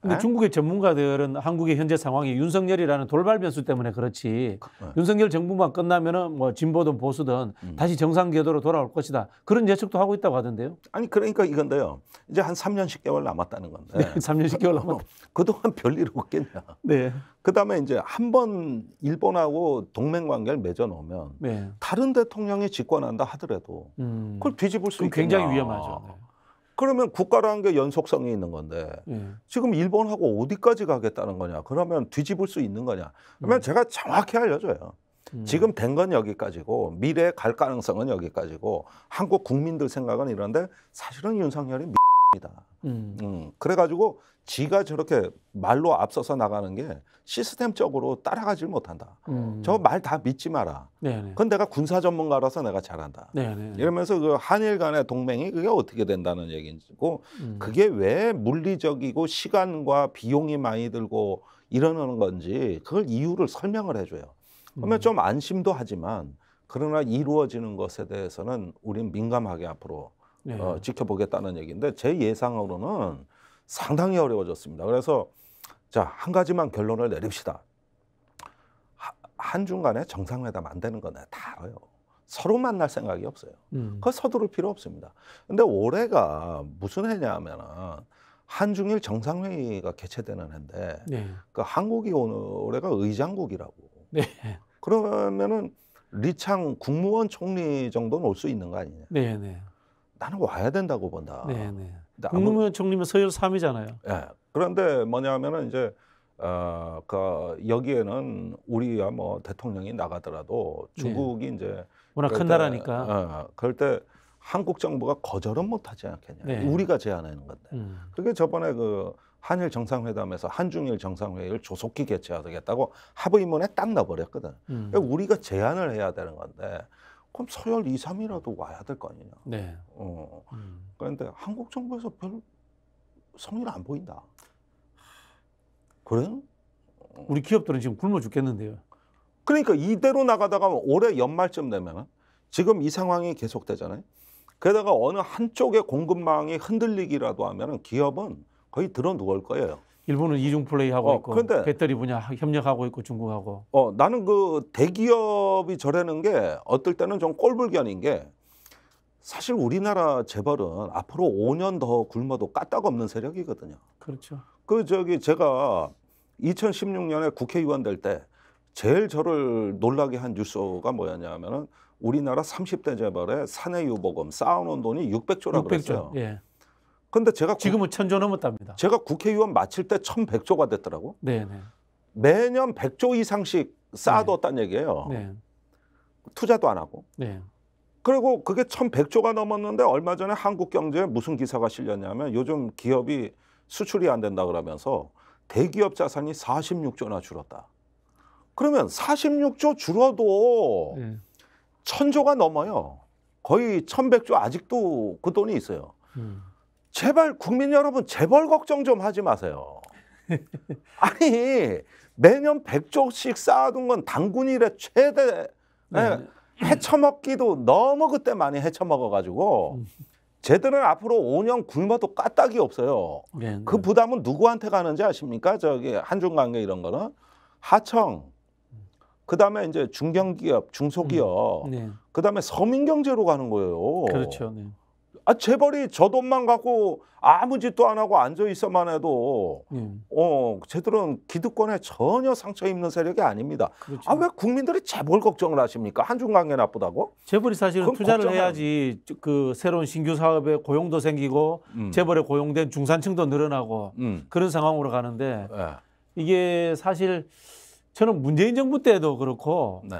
근데 에? 중국의 전문가들은 한국의 현재 상황이 윤석열이라는 돌발 변수 때문에 그렇지. 그, 네. 윤석열 정부만 끝나면은 뭐 진보든 보수든 음. 다시 정상 궤도로 돌아올 것이다. 그런 예측도 하고 있다고 하던데요. 아니 그러니까 이건데요. 이제 한 3년 10개월 남았다는 건데. 네, 3년 10개월 남았. 그동안 별일 없겠냐. 네. 그다음에 이제 한 번 일본하고 동맹 관계를 맺어 놓으면 네. 다른 대통령이 집권한다 하더라도 음. 그걸 뒤집을 수 있겠냐. 굉장히 위험한 당연하 아. 네. 그러면 국가라는 게 연속성이 있는 건데 예. 지금 일본하고 어디까지 가겠다는 거냐? 그러면 뒤집을 수 있는 거냐? 그러면 음. 제가 정확히 알려줘요. 음. 지금 된 건 여기까지고 미래에 갈 가능성은 여기까지고 한국 국민들 생각은 이런데 사실은 윤석열이 이다. 음. 음. 그래가지고 지가 저렇게 말로 앞서서 나가는 게 시스템적으로 따라가질 못한다. 음. 저말 다 믿지 마라. 네네. 그건 내가 군사 전문가라서 내가 잘한다. 네네. 이러면서 그 한일 간의 동맹이 그게 어떻게 된다는 얘기고 인지 음. 그게 왜 물리적이고 시간과 비용이 많이 들고 이러는 건지 그걸 이유를 설명을 해줘요. 그러면 음. 좀 안심도 하지만 그러나 이루어지는 것에 대해서는 우린 민감하게 앞으로 네. 어, 지켜보겠다는 얘기인데 제 예상으로는 상당히 어려워졌습니다. 그래서 자, 한 가지만 결론을 내립시다. 한중간에 정상회담 안 되는 건다 알아요. 서로 만날 생각이 없어요. 음. 그 서두를 필요 없습니다. 근데 올해가 무슨 해냐 하면은 한중일 정상회의가 개최되는 해인데 네. 그 한국이 오늘 올해가 의장국이라고. 네. 그러면은 리창 국무원 총리 정도는 올 수 있는 거 아니냐. 네, 네. 나는 와야 된다고 본다. 네네. 국무위원 네. 아무... 총리면 서열 3위잖아요. 예. 그런데 뭐냐면은 이제 어, 그 여기에는 우리야 뭐 대통령이 나가더라도 네. 중국이 네. 이제 워낙 큰 때, 나라니까. 어, 그럴 때 한국 정부가 거절은 못하지 않겠냐. 네. 우리가 제안하는 건데. 음. 그게 저번에 그 한일 정상회담에서 한중일 정상회의를 조속히 개최하겠다고 합의문에 딱 넣어버렸거든. 음. 그러니까 우리가 제안을 해야 되는 건데 그럼 서열 2, 3이라도 와야 될 거 아니냐. 네. 어. 음. 그런데 한국 정부에서 별 성의를 안 보인다. 그래요? 우리 기업들은 지금 굶어 죽겠는데요. 그러니까 이대로 나가다가 올해 연말쯤 되면 지금 이 상황이 계속되잖아요. 게다가 어느 한쪽의 공급망이 흔들리기라도 하면 기업은 거의 드러 누울 거예요. 일본은 이중 플레이 하고 어, 있고 근데, 배터리 분야 협력하고 있고 중국하고. 어 나는 그 대기업이 저래는 게 어떨 때는 좀 꼴불견인 게 사실 우리나라 재벌은 앞으로 5년 더 굶어도 까딱 없는 세력이거든요. 그렇죠. 그 저기 제가 2016년에 국회의원 될 때 제일 저를 놀라게 한 뉴스가 뭐였냐면은 우리나라 30대 재벌의 사내 유보금 쌓아놓은 돈이 600조라고 600조, 그랬어요. 예. 근데 제가 지금은 천조 넘었답니다. 제가 국회의원 마칠 때1 1 0 0조가 됐더라고. 네, 네. 매년 0조 이상씩 쌓아뒀다는 네. 얘기예요. 네. 투자도 안 하고. 네. 그리고 그게 1 1 0 0조가 넘었는데 얼마 전에 한국 경제에 무슨 기사가 실렸냐면 요즘 기업이 수출이 안 된다 그러면서 대기업 자산이 4 6조나 줄었다. 그러면 4 6조 줄어도 네. 0조가 넘어요. 거의 1 1 0 0조 아직도 그 돈이 있어요. 음. 제발 국민 여러분 재벌 걱정 좀 하지 마세요. 아니 매년 100조씩 쌓아둔 건 당군 일의 최대 예, 네. 해쳐먹기도 너무 그때 많이 해쳐먹어가지고 음. 쟤들은 앞으로 5년 굶어도 까딱이 없어요. 네, 네. 그 부담은 누구한테 가는지 아십니까? 저기 한중관계 이런 거는 하청, 그다음에 이제 중견기업, 중소기업, 음. 네. 그다음에 서민경제로 가는 거예요. 그렇죠. 네. 아, 재벌이 저 돈만 갖고 아무 짓도 안 하고 앉아 있어만 해도 음. 어, 제들은 기득권에 전혀 상처 입는 세력이 아닙니다. 그렇죠. 아, 왜 국민들이 재벌 걱정을 하십니까? 한중 관계 나쁘다고? 재벌이 사실은 투자를 해야지 안... 그 새로운 신규 사업에 고용도 생기고 음. 재벌에 고용된 중산층도 늘어나고 음. 그런 상황으로 가는데 네. 이게 사실 저는 문재인 정부 때도 그렇고 네.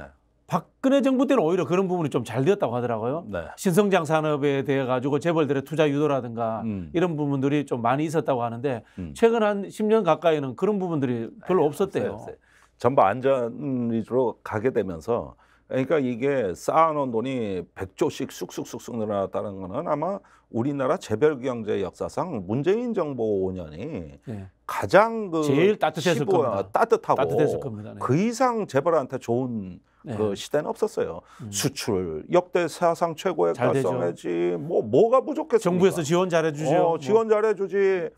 박근혜 정부 때는 오히려 그런 부분이 좀 잘 되었다고 하더라고요. 네. 신성장 산업에 대해 가지고 재벌들의 투자 유도라든가 음. 이런 부분들이 좀 많이 있었다고 하는데 음. 최근 한 10년 가까이는 그런 부분들이 별로 아니, 네, 없었대요. 없어요, 없어요. 전부 안전위주로 가게 되면서 그러니까 이게 쌓아놓은 돈이 100조씩 쑥쑥쑥쑥 늘어났다는 거는 아마 우리나라 재벌 경제 역사상 문재인 정부 5년이 네. 예. 가장 그 제일 따뜻했을 15, 겁니다. 따뜻하고 따뜻했을 겁니다. 네. 그 이상 재벌한테 좋은 네. 그 시대는 없었어요. 음. 수출 역대 사상 최고의 달성했지. 뭐 뭐가 부족했어? 정부에서 지원 잘해 주죠. 어, 뭐. 지원 뭐. 잘해 주지.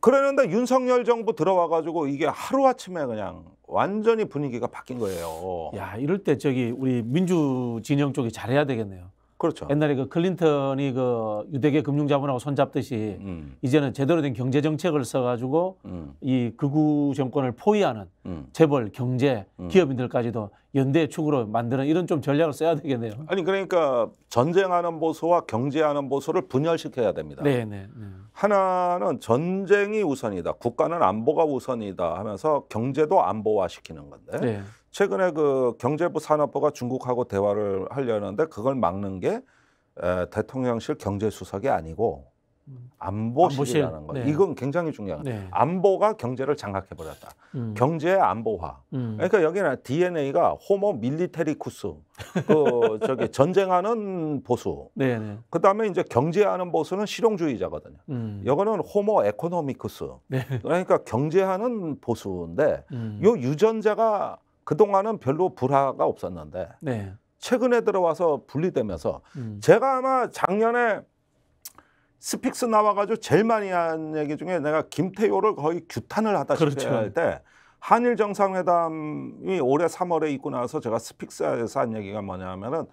그러는데 윤석열 정부 들어와 가지고 이게 하루 아침에 그냥 완전히 분위기가 바뀐 거예요. 야, 이럴 때 저기 우리 민주 진영 쪽이 잘해야 되겠네요. 그렇죠. 옛날에 그 클린턴이 그 유대계 금융자본하고 손잡듯이 음. 이제는 제대로 된 경제 정책을 써가지고 음. 이 극우 정권을 포위하는 음. 재벌, 경제, 음. 기업인들까지도 연대 축으로 만드는 이런 좀 전략을 써야 되겠네요. 아니 그러니까 전쟁하는 보수와 경제하는 보수를 분열시켜야 됩니다. 네, 네. 네. 하나는 전쟁이 우선이다, 국가는 안보가 우선이다 하면서 경제도 안보화시키는 건데. 네. 최근에 그 경제부 산업부가 중국하고 대화를 하려는데 그걸 막는 게 에, 대통령실 경제수석이 아니고 음. 안보실이라는 안보실, 거예요. 네. 이건 굉장히 중요한 거예요. 네. 안보가 경제를 장악해 버렸다. 음. 경제의 안보화. 음. 그러니까 여기는 DNA가 호모 밀리테리쿠스. 그 저기 전쟁하는 보수. 네, 네, 그다음에 이제 경제하는 보수는 실용주의자거든요. 음. 이거는 호모 에코노미쿠스. 네. 그러니까 경제하는 보수인데 음. 요 유전자가 그동안은 별로 불화가 없었는데 네. 최근에 들어와서 분리되면서 음. 제가 아마 작년에 스픽스 나와가지고 제일 많이 한 얘기 중에 내가 김태효를 거의 규탄을 하다시피 그렇죠. 할때 한일 정상회담이 올해 3월에 있고 나서 제가 스픽스에서 한 얘기가 뭐냐면은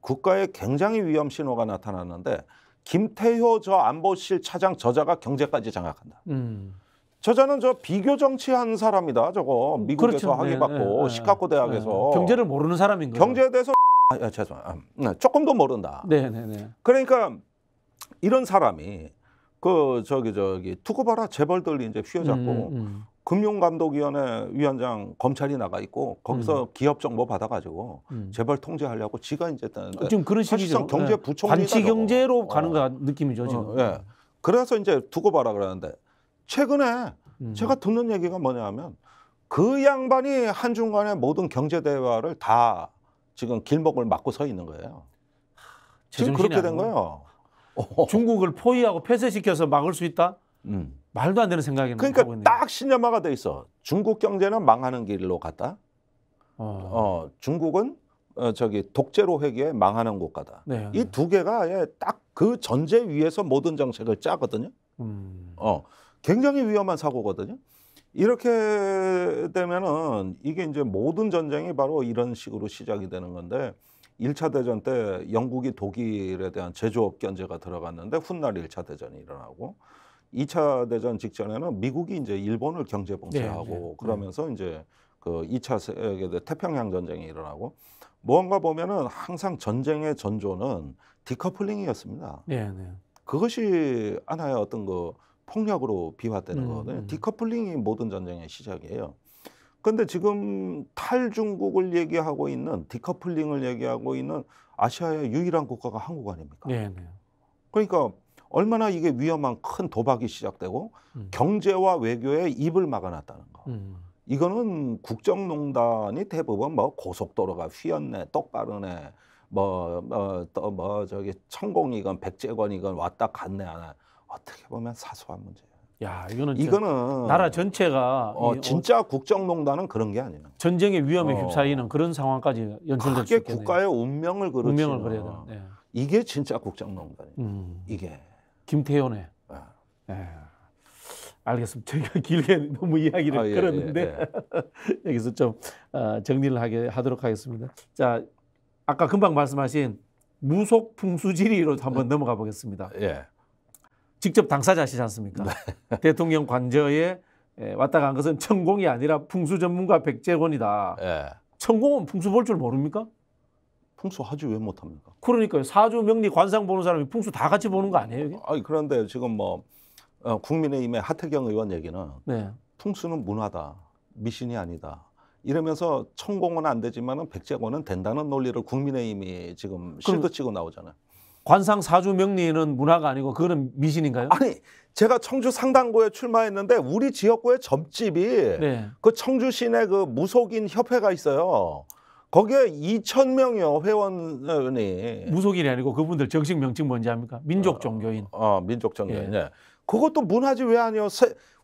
국가에 굉장히 위험 신호가 나타났는데 김태효 저 안보실 차장 저자가 경제까지 장악한다. 음. 저자는 저 비교 정치한 사람이다. 저거 미국에서 그렇죠. 학위 네, 받고 네, 네. 시카고 대학에서 경제를 모르는 사람인 거예 경제에 대해서 아, 죄송. 합니다조금더 음, 모른다. 네, 네, 네. 그러니까 이런 사람이 그 저기 저기 투고 바라 재벌들이 제 휘어잡고 음, 음. 금융감독위원회 위원장 검찰이 나가 있고 거기서 음. 기업 정보 받아가지고 음. 재벌 통제하려고 지가 이제 어, 지금 그런 식이죠. 경제부총리 네. 반치 경제로 가는 거 어. 느낌이죠 지금. 어, 예. 그래서 이제 두고 봐라 그러는데 최근에 음. 제가 듣는 얘기가 뭐냐면 그 양반이 한중간의 모든 경제 대화를 다 지금 길목을 막고 서 있는 거예요. 지금 그렇게 된 거예요. 중국을 포위하고 폐쇄시켜서 막을 수 있다? 음. 말도 안 되는 생각이 나요. 그러니까 딱 신념화가 돼 있어. 중국 경제는 망하는 길로 갔다. 어, 어 중국은 어, 저기 독재로 회귀해 망하는 국가다. 네, 네. 이두 개가 딱 그 전제 위에서 모든 정책을 짜거든요. 음. 어. 굉장히 위험한 사고거든요. 이렇게 되면은 이게 이제 모든 전쟁이 바로 이런 식으로 시작이 되는 건데 일차 대전 때 영국이 독일에 대한 제조업 견제가 들어갔는데 훗날 일차 대전이 일어나고 이차 대전 직전에는 미국이 이제 일본을 경제 봉쇄하고 네, 네. 그러면서 네. 이제 그 2차 세계 대 태평양 전쟁이 일어나고 무언가 보면은 항상 전쟁의 전조는 디커플링이었습니다. 네, 네. 그것이 하나의 어떤 그 폭력으로 비화되는 네, 거거든요. 음. 디커플링이 모든 전쟁의 시작이에요. 근데 지금 탈중국을 얘기하고 있는 디커플링을 얘기하고 있는 아시아의 유일한 국가가 한국 아닙니까? 네, 네. 그러니까 얼마나 이게 위험한 큰 도박이 시작되고 음. 경제와 외교에 입을 막아놨다는 거. 음. 이거는 국정농단이 대부분 뭐 고속도로가 휘었네, 똑바르네, 뭐뭐또뭐 뭐, 뭐, 뭐 저기 천공이건 백제건이건 왔다 갔네 하나 어떻게 보면 사소한 문제예요. 야, 이거는 이거는 나라 전체가 어, 이, 어, 진짜 국정농단은 그런 게 아니에요. 전쟁의 위험에 어. 휩싸이는 그런 상황까지 연출될 수있겠네 국가의 운명을 그려 운명을 그려야 돼. 네. 예. 이게 진짜 국정농단이에요. 음. 이게 김태현의. 네. 네. 알겠습니다. 저희가 길게 너무 이야기를 아, 예, 끌었는데 예, 예. 여기서 좀 어, 정리를 하게 하도록 하겠습니다. 자, 아까 금방 말씀하신 무속 풍수지리로 한번 넘어가 보겠습니다. 예. 직접 당사자시지 않습니까? 네. 대통령 관저에 예, 왔다 간 것은 천공이 아니라 풍수 전문가 백재권이다 네. 예. 천공은 풍수 볼 줄 모릅니까? 풍수 하지 왜 못합니까? 그러니까요. 사주 명리 관상 보는 사람이 풍수 다 같이 보는 거 아니에요? 이게? 아니 그런데 지금 뭐 어, 국민의힘의 하태경 의원 얘기는 네. 풍수는 문화다, 미신이 아니다. 이러면서 천공은 안되지만백재권은 된다는 논리를 국민의힘이 지금 실드 치고 나오잖아요. 관상 사주 명리는 문화가 아니고 그거는 미신인가요? 아니 제가 청주 상당구에 출마했는데 우리 지역구의 점집이 네. 그 청주 시내 그 무속인 협회가 있어요. 거기에 2천 명이요 회원이 무속인이 아니고 그분들 정식 명칭 뭔지 압니까? 민족 종교인. 어, 어 민족 종교인. 예. 예. 그것도 문화지 왜 아니요?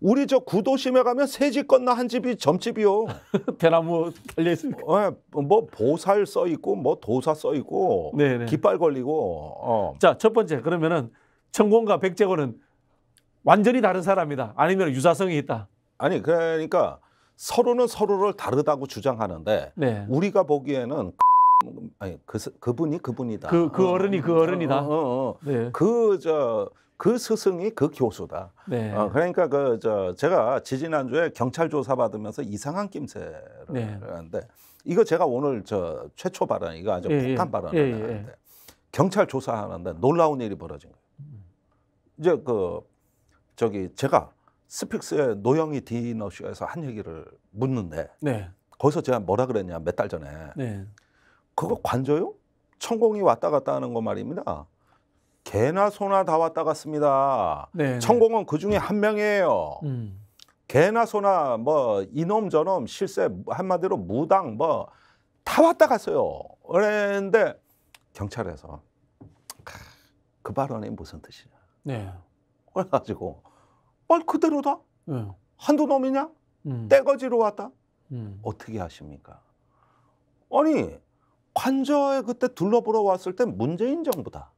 우리 저 구도심에 가면 새 집 건너 한 집이 점집이요. 대나무 달려 있습니까? 네, 뭐 보살 써 있고 뭐 도사 써 있고 네네. 네. 깃발 걸리고. 어. 자첫 번째 그러면은 천공과 백제고는 완전히 다른 사람이다. 아니면 유사성이 있다. 아니 그러니까 서로는 서로를 다르다고 주장하는데 네. 우리가 보기에는 아니 그 그분이 그분이다. 그그 그 어른이 그 어른이다. 어, 어, 어. 네. 그저 그 스승이 그 교수다. 네. 어, 그러니까 그저 제가 지지난 주에 경찰 조사 받으면서 이상한 낌새를 네. 하는데 이거 제가 오늘 저 최초 발언 이거 아주 예, 예. 폭탄 발언을 예, 예, 하는데 경찰 조사하는데 놀라운 일이 벌어진 거예요. 이제 그 저기 제가 스픽스의 노영희 디너쇼에서 한 얘기를 묻는데 네. 거기서 제가 뭐라 그랬냐 몇 달 전에 네. 그거 관저요? 천공이 왔다 갔다 하는 거 말입니다. 개나 소나 다 왔다 갔습니다. 네, 네, 천공은 그 중에 한 명이에요. 음. 개나 소나 뭐 이놈 저놈 실세 한마디로 무당 뭐 다 왔다 갔어요. 그런데 경찰에서 그 발언이 무슨 뜻이냐. 네. 그래가지고 말 그대로다. 네. 한두 놈이냐? 음. 떼거지로 왔다. 음. 어떻게 하십니까? 아니 관저에 그때 둘러보러 왔을 때 문재인 정부다.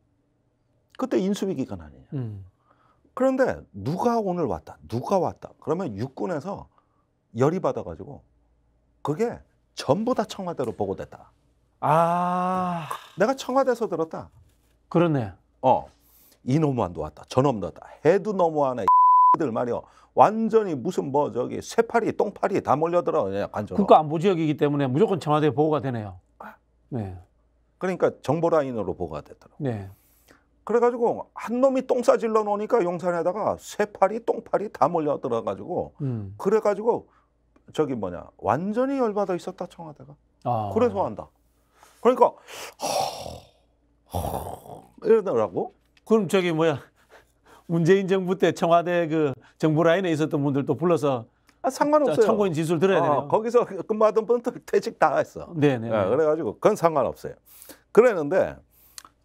그때 인수위기간 아니냐. 음. 그런데 누가 오늘 왔다, 누가 왔다. 그러면 육군에서 열이 받아가지고 그게 전부 다 청와대로 보고됐다. 아. 내가 청와대에서 들었다. 그러네. 어. 이놈만도 왔다. 저놈도 왔다. 해도 너무하네. 들 말이요. 완전히 무슨 뭐 저기 쇠파리, 똥파리 다 몰려들어. 그냥 간접. 국가안보 지역이기 때문에 무조건 청와대 보고가 되네요. 아. 네. 그러니까 정보라인으로 보고가 됐더라고. 네. 그래가지고 한 놈이 똥 싸질러 놓으니까 용산에다가 새팔이 똥팔이 다 몰려 들어가지고 음. 그래가지고 저기 뭐냐 완전히 열받아 있었다 청와대가 아. 그래서 한다 그러니까 허, 허, 이러더라고 그럼 저기 뭐야 문재인 정부 때 청와대 그 정부 라인에 있었던 분들도 불러서 아, 상관없어요. 참고인 지수를 들어야 아, 되네요. 거기서 그 근무하던 분들 퇴직 당했어. 네네. 네, 네, 네. 예, 그래가지고 그건 상관없어요. 그랬는데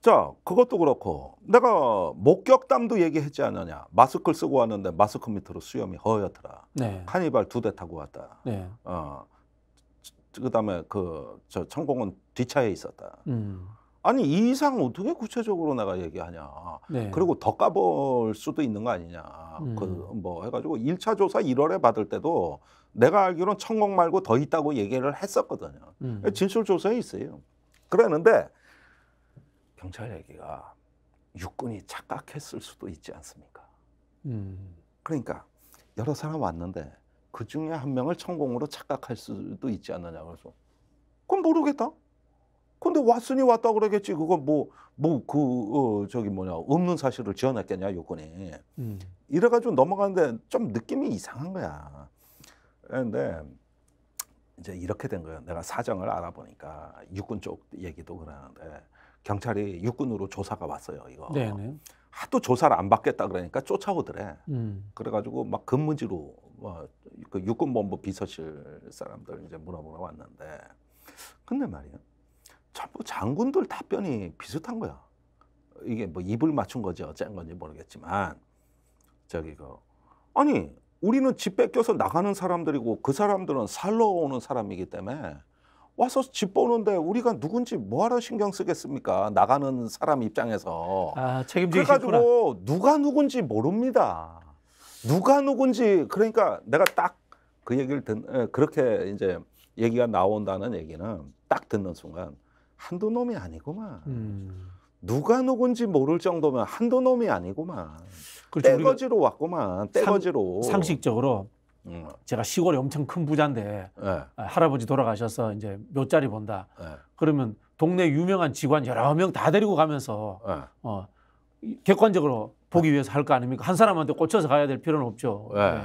자, 그것도 그렇고 내가 목격담도 얘기했지 않느냐. 마스크를 쓰고 왔는데 마스크 밑으로 수염이 허옇더라. 네. 카니발 두 대 타고 왔다. 네. 어, 그다음에 그저 천공은 뒷차에 있었다. 음. 아니 이 이상 어떻게 구체적으로 내가 얘기하냐. 네. 그리고 더 까볼 수도 있는 거 아니냐. 음. 그뭐 해가지고 1차 조사 1월에 받을 때도 내가 알기로는 천공 말고 더 있다고 얘기를 했었거든요. 음. 진술 조사에 있어요. 그랬는데 경찰 얘기가 육군이 착각했을 수도 있지 않습니까? 음. 그러니까 여러 사람 왔는데 그 중에 한 명을 천공으로 착각할 수도 있지 않느냐 그래서 그건 모르겠다. 근데 왔으니 왔다 그러겠지. 그건 뭐뭐그 어, 저기 뭐냐 없는 사실을 지어냈겠냐 요건이. 음. 이래가지고 넘어가는데 좀 느낌이 이상한 거야. 근데 이제 이렇게 된거야 내가 사정을 알아보니까 육군 쪽 얘기도 그러는데 경찰이 육군으로 조사가 왔어요. 이거 네네. 하도 아, 조사를 안 받겠다 그러니까 쫓아오더래. 음. 그래가지고 막 근무지로 뭐그 육군본부 비서실 사람들 이제 물어보러 왔는데, 근데 말이야 전부 장군들 답변이 비슷한 거야. 이게 뭐 입을 맞춘 거지 어쩐 건지 모르겠지만 저기 그 아니 우리는 집 뺏겨서 나가는 사람들이고 그 사람들은 살러 오는 사람이기 때문에 와서 집 보는데 우리가 누군지 뭐하러 신경 쓰겠습니까? 나가는 사람 입장에서. 아, 책임지기 그래가지고 누가 누군지 모릅니다. 누가 누군지 그러니까 내가 딱 그 얘기를 듣 그렇게 이제 얘기가 나온다는 얘기는 딱 듣는 순간 한두 놈이 아니구만. 음. 누가 누군지 모를 정도면 한두 놈이 아니구만. 그렇죠. 떼거지로 왔구만. 떼거지로. 상, 식적으로 제가 시골에 엄청 큰 부자인데 네. 할아버지 돌아가셔서 이제 묘자리 본다. 네. 그러면 동네 유명한 직원 여러 명 다 데리고 가면서 네. 어, 객관적으로 보기 위해서 할 거 아닙니까? 한 사람한테 꽂혀서 가야 될 필요는 없죠. 네.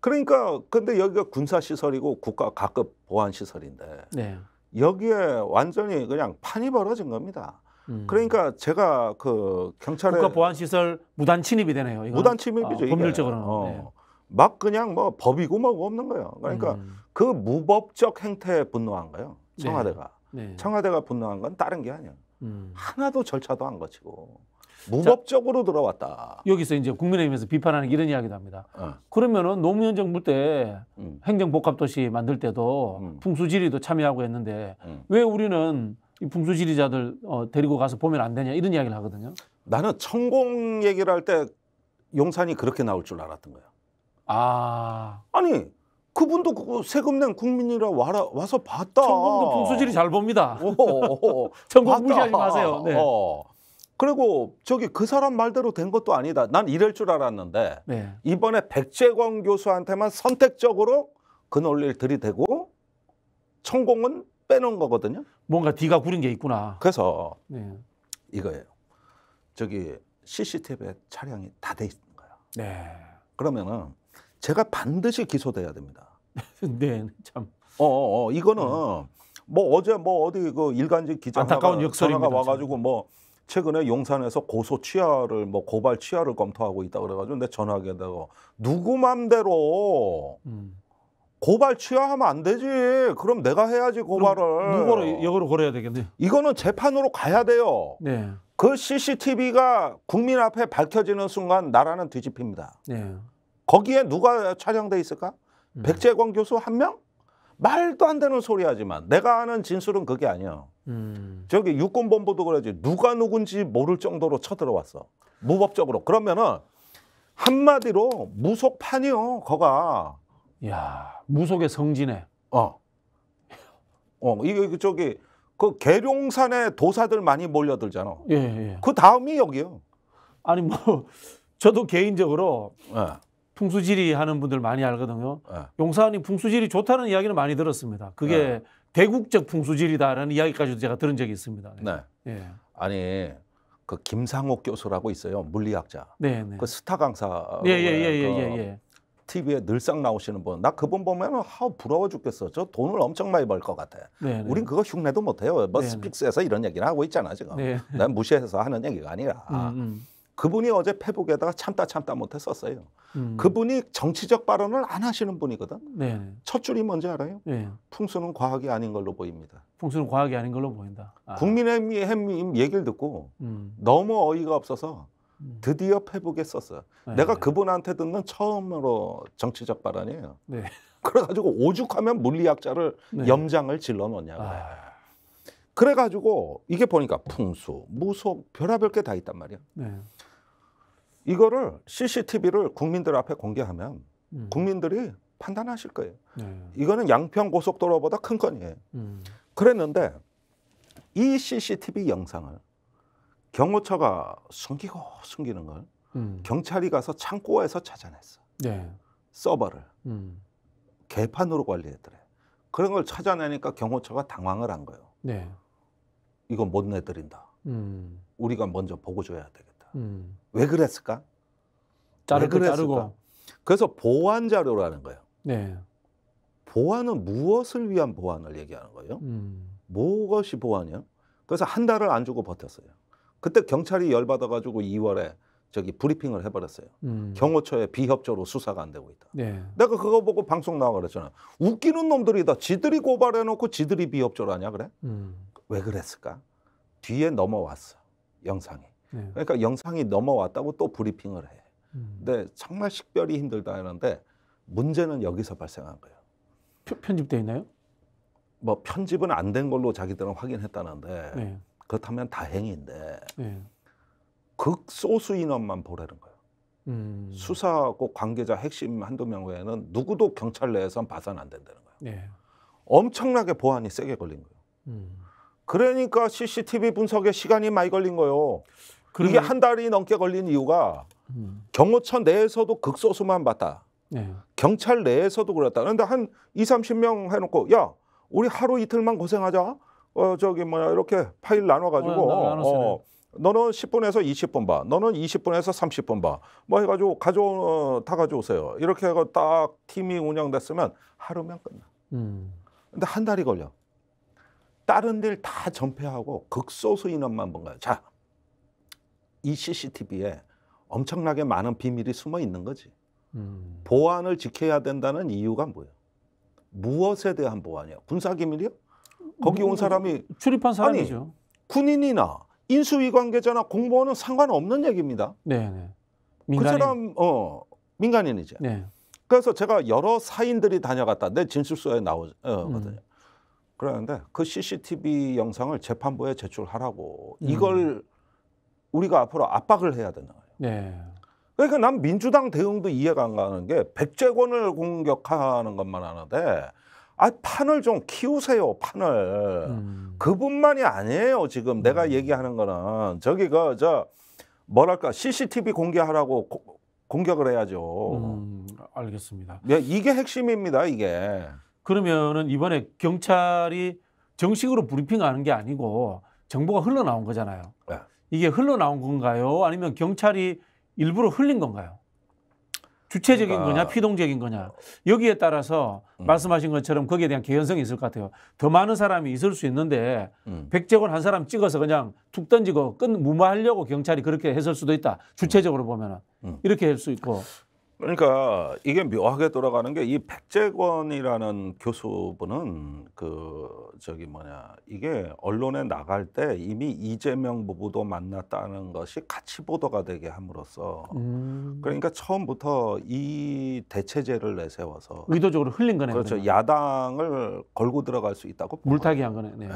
그러니까 근데 여기가 군사 시설이고 국가 각급 보안 시설인데 네. 여기에 완전히 그냥 판이 벌어진 겁니다. 음. 그러니까 제가 그 경찰에 국가 보안 시설 무단 침입이 되네요. 이건? 무단 침입이죠. 어, 법률적으로는. 어. 네. 막 그냥 뭐 법이고 뭐고 없는 거예요. 그러니까 음. 그 무법적 행태에 분노한 거예요. 네. 청와대가. 네. 네. 청와대가 분노한 건 다른 게 아니야. 음. 하나도 절차도 안 거치고 무법적으로 자, 들어왔다. 여기서 이제 국민의힘에서 비판하는 이런 이야기도 합니다. 어. 그러면은 노무현 정부 때 음. 행정복합도시 만들 때도 음. 풍수지리도 참여하고 했는데 음. 왜 우리는 이 풍수지리자들 어, 데리고 가서 보면 안 되냐 이런 이야기를 하거든요. 나는 천공 얘기를 할 때 용산이 그렇게 나올 줄 알았던 거예요 아. 아니 그분도 그 세금 낸 국민이라 와라, 와서 봤다. 천공도 풍수질이 잘 봅니다. 천공 무시하지 마세요. 어. 네. 어. 그리고 저기 그 사람 말대로 된 것도 아니다. 난 이럴 줄 알았는데 네. 이번에 백재광 교수한테만 선택적으로 그 논리를 들이대고 천공은 빼놓은 거거든요. 뭔가 뒤가 구린 게 있구나. 그래서 네. 이거예요. 저기 CCTV에 차량이 다 돼 있는 거야. 네. 그러면은 제가 반드시 기소돼야 됩니다. 네, 참. 어, 어, 어, 이거는 네. 뭐 어제 뭐 어디 그 일간지 기자 안타까운 와가지고 뭐 최근에 용산에서 고소 취하를 뭐 고발 취하를 검토하고 있다 그래가지고 내 전화하게 되고 누구 맘대로 음. 고발 취하하면 안 되지. 그럼 내가 해야지 고발을. 누구로 역으로 걸어야 되겠네. 이거는 재판으로 가야 돼요. 네. 그 CCTV가 국민 앞에 밝혀지는 순간 나라는 뒤집힙니다. 네. 거기에 누가 촬영돼 있을까? 음. 백재권 교수 한 명? 말도 안 되는 소리 하지만 내가 아는 진술은 그게 아니야. 음. 저기 육군본부도 그러지 누가 누군지 모를 정도로 쳐들어왔어. 무법적으로. 그러면은 한마디로 무속판이요. 거가. 야 무속의 성지네. 어. 어 이게 저기 그 계룡산에 도사들 많이 몰려들잖아. 예, 예, 예. 그 다음이 여기요. 아니 뭐 저도 개인적으로 예. 풍수지리 하는 분들 많이 알거든요. 네. 예. 용산이 풍수지리 좋다는 이야기는 많이 들었습니다. 그게 네. 대국적 풍수지리다라는 이야기까지도 제가 들은 적이 있습니다. 네. 네. 아니 그 김상옥 교수라고 있어요 물리학자. 네, 네. 그 스타 강사. 예예예예 예, 예, TV에 그 늘상 나오시는 분. 나 그분 보면 하 부러워 죽겠어. 저 돈을 엄청 많이 벌 것 같아. 네네. 네. 우린 그거 흉내도 못해요. 뭐네 네. 스픽스에서 이런 얘기를 하고 있잖아 지금. 네. 난 무시해서 하는 얘기가 아니라. 음, 음. 그분이 어제 페북에다가 참다 참다 못해 썼어요. 음. 그분이 정치적 발언을 안 하시는 분이거든. 네. 첫 줄이 뭔지 알아요? 네. 풍수는 과학이 아닌 걸로 보입니다. 풍수는 과학이 아닌 걸로 보인다. 아. 국민의힘 얘기를 듣고 음. 너무 어이가 없어서 음. 드디어 페북에 썼어요. 네. 내가 네. 그분한테 듣는 처음으로 정치적 발언이에요. 네. 그래가지고 오죽하면 물리학자를 네. 염장을 질러 놓냐고. 아. 그래가지고 이게 보니까 풍수, 무속, 별의별 게 다 있단 말이야. 네. 이거를 CCTV를 국민들 앞에 공개하면 음. 국민들이 판단하실 거예요. 네. 이거는 양평 고속도로보다 큰 건이에요. 음. 그랬는데 이 CCTV 영상을 경호처가 숨기고 숨기는 걸 음. 경찰이 가서 창고에서 찾아냈어. 네. 서버를 음. 개판으로 관리했더래. 그런 걸 찾아내니까 경호처가 당황을 한 거예요. 네. 이건 못 내드린다. 음. 우리가 먼저 보고 줘야 되겠다. 음. 왜 그랬을까? 자르고 자르고. 그래서 보완 자료라는 거예요. 네. 보완은 무엇을 위한 보완을 얘기하는 거예요? 음. 무엇이 보완이요? 그래서 한 달을 안 주고 버텼어요. 그때 경찰이 열받아가지고 2월에 저기 브리핑을 해버렸어요. 음. 경호처에 비협조로 수사가 안 되고 있다. 네. 내가 그거 보고 방송 나와 그랬잖아. 웃기는 놈들이다. 지들이 고발해놓고 지들이 비협조라냐 그래? 음. 왜 그랬을까? 뒤에 넘어왔어 영상이. 네. 그러니까 영상이 넘어왔다고 또 브리핑을 해. 음. 근데 정말 식별이 힘들다 하는데 문제는 여기서 발생한 거예요. 표, 편집돼 있나요? 뭐 편집은 안 된 걸로 자기들은 확인했다는데 네. 그렇다면 다행인데. 네. 극소수 인원만 보라는 거예요. 음. 수사하고 관계자 핵심 한두 명 외에는 누구도 경찰 내에선 봐선 안 된다는 거예요. 네. 엄청나게 보안이 세게 걸린 거예요. 음. 그러니까 CCTV 분석에 시간이 많이 걸린 거예요. 그러면... 이게 한 달이 넘게 걸린 이유가 음. 경호처 내에서도 극소수만 봤다. 네. 경찰 내에서도 그랬다. 그런데 한 2, 30명 해놓고 야 우리 하루 이틀만 고생하자. 어 저기 뭐야 이렇게 파일 나눠가지고 어, 나, 어, 너는 10분에서 20분 봐. 너는 20분에서 30분 봐. 뭐 해가지고 가져 어, 다 가져오세요. 이렇게 해서 딱 팀이 운영됐으면 하루면 끝나. 음. 근데 한 달이 걸려. 다른 데를 다 전폐하고 극소수 인원만 본 거야. 자, 이 CCTV에 엄청나게 많은 비밀이 숨어 있는 거지. 음. 보안을 지켜야 된다는 이유가 뭐예요? 무엇에 대한 보안이야? 군사 기밀이요? 거기 온 뭐, 사람이 출입한 사람이죠. 아니, 군인이나 인수위 관계자나 공무원은 상관없는 얘기입니다. 네. 네. 그 사람 어 민간인이죠. 네. 그래서 제가 여러 사인들이 다녀갔다 내 진술서에 나오거든요. 음. 그러는데 그 CCTV 영상을 재판부에 제출하라고 음. 이걸 우리가 앞으로 압박을 해야 되는 거예요. 네. 그러니까 난 민주당 대응도 이해가 안 가는 게 백제권을 공격하는 것만 하는데 아 판을 좀 키우세요 판을 음. 그분만이 아니에요 지금 음. 내가 얘기하는 거는 저기 그저 뭐랄까 CCTV 공개하라고 고, 공격을 해야죠. 음, 알겠습니다. 네, 이게 핵심입니다 이게. 그러면은 이번에 경찰이 정식으로 브리핑하는 게 아니고 정보가 흘러나온 거잖아요. 네. 이게 흘러나온 건가요? 아니면 경찰이 일부러 흘린 건가요? 주체적인 그러니까. 거냐 피동적인 거냐 여기에 따라서 음. 말씀하신 것처럼 거기에 대한 개연성이 있을 것 같아요. 더 많은 사람이 있을 수 있는데 음. 백제군 한 사람 찍어서 그냥 툭 던지고 끝 무마하려고 경찰이 그렇게 했을 수도 있다. 주체적으로 보면은 음. 음. 이렇게 할 수 있고 그러니까 이게 묘하게 돌아가는 게 이 백재권이라는 교수분은 그 저기 뭐냐 이게 언론에 나갈 때 이미 이재명 부부도 만났다는 것이 같이 보도가 되게 함으로써 음. 그러니까 처음부터 이 대체제를 내세워서 의도적으로 흘린 거네요. 그렇죠. 그러면. 야당을 걸고 들어갈 수 있다고 물타기한 거네요. 네. 네.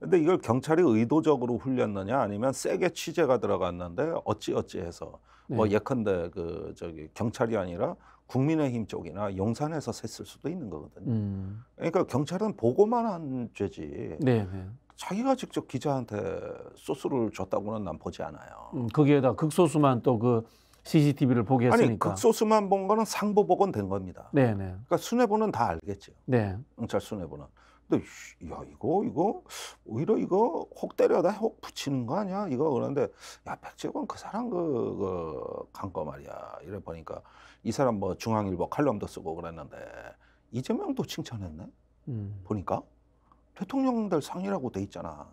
근데 이걸 경찰이 의도적으로 훈렸느냐 아니면 세게 취재가 들어갔는데 어찌어찌해서 네. 뭐 예컨대 그 저기 경찰이 아니라 국민의힘 쪽이나 용산에서 셌을 수도 있는 거거든요. 음. 그러니까 경찰은 보고만 한 죄지. 네, 네. 자기가 직접 기자한테 소스를 줬다고는 난 보지 않아요. 음, 거기에다 극소수만 또 그 CCTV를 보게 했으니까. 아니 극소수만 본 거는 상보복은된 겁니다. 네네. 네. 그러니까 수뇌부는 다 알겠죠. 네. 경찰 수뇌부는. 야 이거 이거 오히려 이거 혹 때려다 혹 붙이는 거 아니야 이거 그러는데 야 백제건 그 사람 그간거 그, 그 말이야 이래 보니까 이 사람 뭐 중앙일보 칼럼도 쓰고 그랬는데 이재명도 칭찬했네 음. 보니까 대통령들 상이라고 돼 있잖아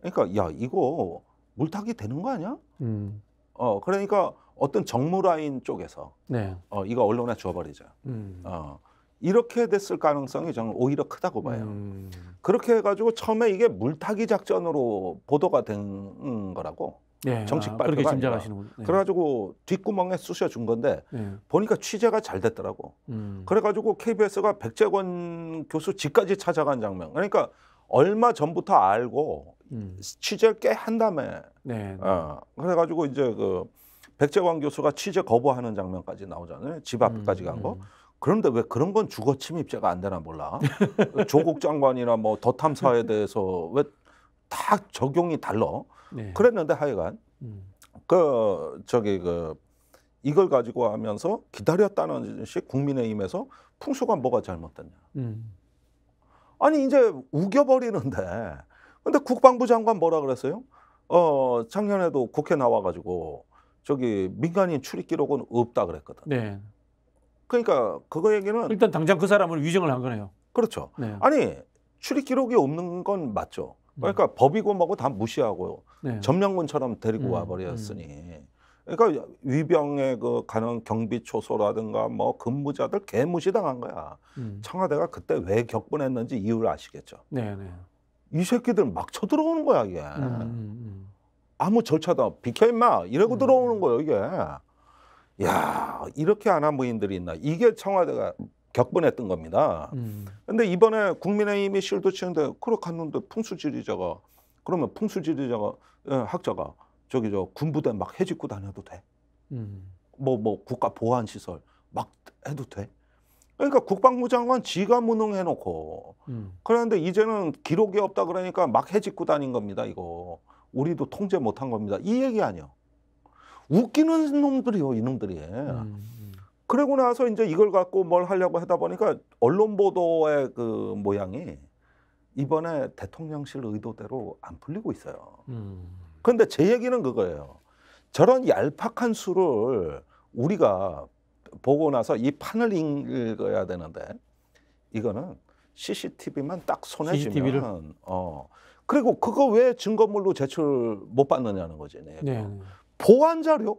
그러니까 야 이거 물타기 되는 거 아니야 음. 어 그러니까 어떤 정무라인 쪽에서 네. 어 이거 언론에 줘버리자 음. 어 이렇게 됐을 가능성이 저는 오히려 크다고 봐요. 음. 그렇게 해가지고 처음에 이게 물타기 작전으로 보도가 된 거라고 네, 정책 아, 발표가 아, 짐작하시는군 네. 그래가지고 뒷구멍에 쑤셔 준 건데 네. 보니까 취재가 잘 됐더라고. 음. 그래가지고 KBS가 백재권 교수 집까지 찾아간 장면. 그러니까 얼마 전부터 알고 음. 취재를 꽤 한 다음에. 네, 네, 어, 그래가지고 이제 그 백재권 교수가 취재 거부하는 장면까지 나오잖아요. 집 앞까지 음, 간 거. 음, 그런데 왜 그런 건 주거 침입죄가 안 되나 몰라. 조국 장관이나 뭐 더탐사에 대해서 왜 다 적용이 달라 네. 그랬는데 하여간 음. 그 저기 그 이걸 가지고 하면서 기다렸다는 식 국민의힘에서 풍수가 뭐가 잘못됐냐. 음. 아니 이제 우겨버리는데 근데 국방부 장관 뭐라 그랬어요? 어 작년에도 국회 나와가지고 저기 민간인 출입 기록은 없다 그랬거든. 네. 그러니까 그거 얘기는 일단 당장 그 사람을 위증을 한 거네요. 그렇죠. 네. 아니 출입 기록이 없는 건 맞죠. 네. 그러니까 네. 법이고 뭐고 다 무시하고 네. 점령군처럼 데리고 음, 와버렸으니. 음. 그러니까 위병의 그 가는 경비 초소라든가 뭐 근무자들 개무시당한 거야. 음. 청와대가 그때 왜 격분했는지 이유를 아시겠죠. 네네. 네. 이 새끼들 막 쳐들어오는 거야 이게. 음, 음, 음, 아무 절차도 비켜 임마 이러고 네. 들어오는 거예요 이게. 야 이렇게 안한 부인들이 있나 이게 청와대가 격분했던 겁니다. 음. 근데 이번에 국민의힘이 실도 치는데 그러 갔는데 풍수지리자가 그러면 풍수지리자가 예, 학자가 저기 저 군부대 막 해집고 다녀도 돼. 뭐뭐 음. 뭐, 뭐 국가 보안 시설 막 해도 돼. 그러니까 국방부 장관 지가 무능해놓고 음. 그런데 이제는 기록이 없다 그러니까 막 해집고 다닌 겁니다. 이거 우리도 통제 못한 겁니다. 이 얘기 아니요. 웃기는 놈들이요, 이놈들이. 음, 음. 그러고 나서 이제 이걸 갖고 뭘 하려고 하다 보니까 언론 보도의 그 모양이 이번에 대통령실 의도대로 안 풀리고 있어요. 음. 그런데 제 얘기는 그거예요. 저런 얄팍한 수를 우리가 보고 나서 이 판을 읽어야 되는데 이거는 CCTV만 딱 손에 CCTV를? 쥐면 어 그리고 그거 왜 증거물로 제출 못 받느냐는 거지. 네. 보안 자료?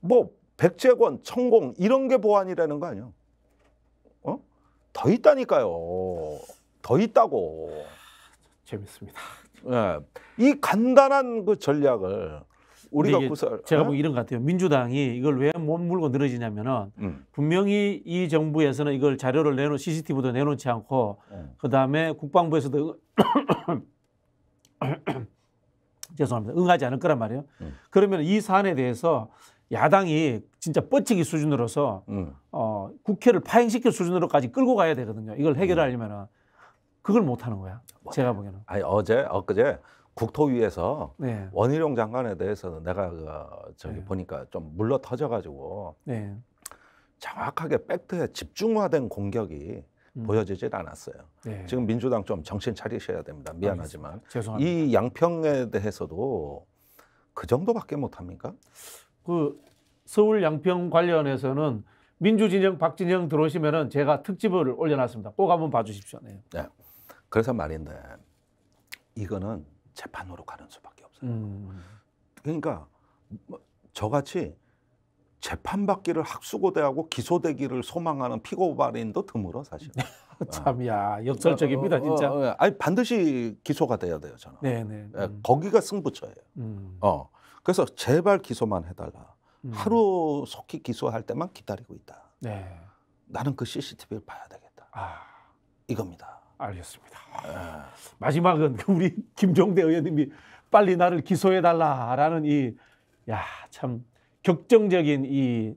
뭐 백제권, 천공 이런 게 보안이라는 거아니에요 어? 더 있다니까요. 더 있다고. 재밌습니다. 예. 이 간단한 그 전략을 우리가 구설. 제가 예? 보기 뭐 이런 것 같아요. 민주당이 이걸 왜 못 물고 늘어지냐면은 음. 분명히 이 정부에서는 이걸 자료를 내놓 CCTV도 내놓지 않고 음. 그 다음에 국방부에서도 죄송합니다. 응하지 않을 거란 말이에요. 음. 그러면 이 사안에 대해서 야당이 진짜 뻗치기 수준으로서 음. 어, 국회를 파행시킬 수준으로까지 끌고 가야 되거든요. 이걸 음. 해결하려면은 그걸 못 하는 거야. 뭐, 제가 보기에는. 아니 어제 엊그제 국토위에서 네. 원희룡 장관에 대해서는 내가 그 저기 네. 보니까 좀 물러 터져가지고 네. 정확하게 팩트에 집중화된 공격이 음. 보여지질 않았어요. 네. 지금 민주당 좀 정신 차리셔야 됩니다. 미안하지만 죄송합니다. 이 양평에 대해서도 그 정도밖에 못 합니까? 그 서울 양평 관련해서는 민주진영 박진영 들어오시면은 제가 특집을 올려놨습니다. 꼭 한번 봐주십시오. 네. 네. 그래서 말인데 이거는 재판으로 가는 수밖에 없어요. 음. 그러니까 뭐 저같이 재판받기를 학수고대하고 기소되기를 소망하는 피고발인도 드물어 사실. 참이야 역설적입니다 어, 어, 진짜. 어, 어, 어, 아니 반드시 기소가 돼야 돼요 저는. 네네. 네, 예, 음. 거기가 승부처예요. 음. 어 그래서 제발 기소만 해달라. 음. 하루 속히 기소할 때만 기다리고 있다. 네. 나는 그 CCTV를 봐야 되겠다. 아 이겁니다. 알겠습니다. 아. 마지막은 그 우리 김종대 의원님이 빨리 나를 기소해달라라는 이 야 참. 격정적인 이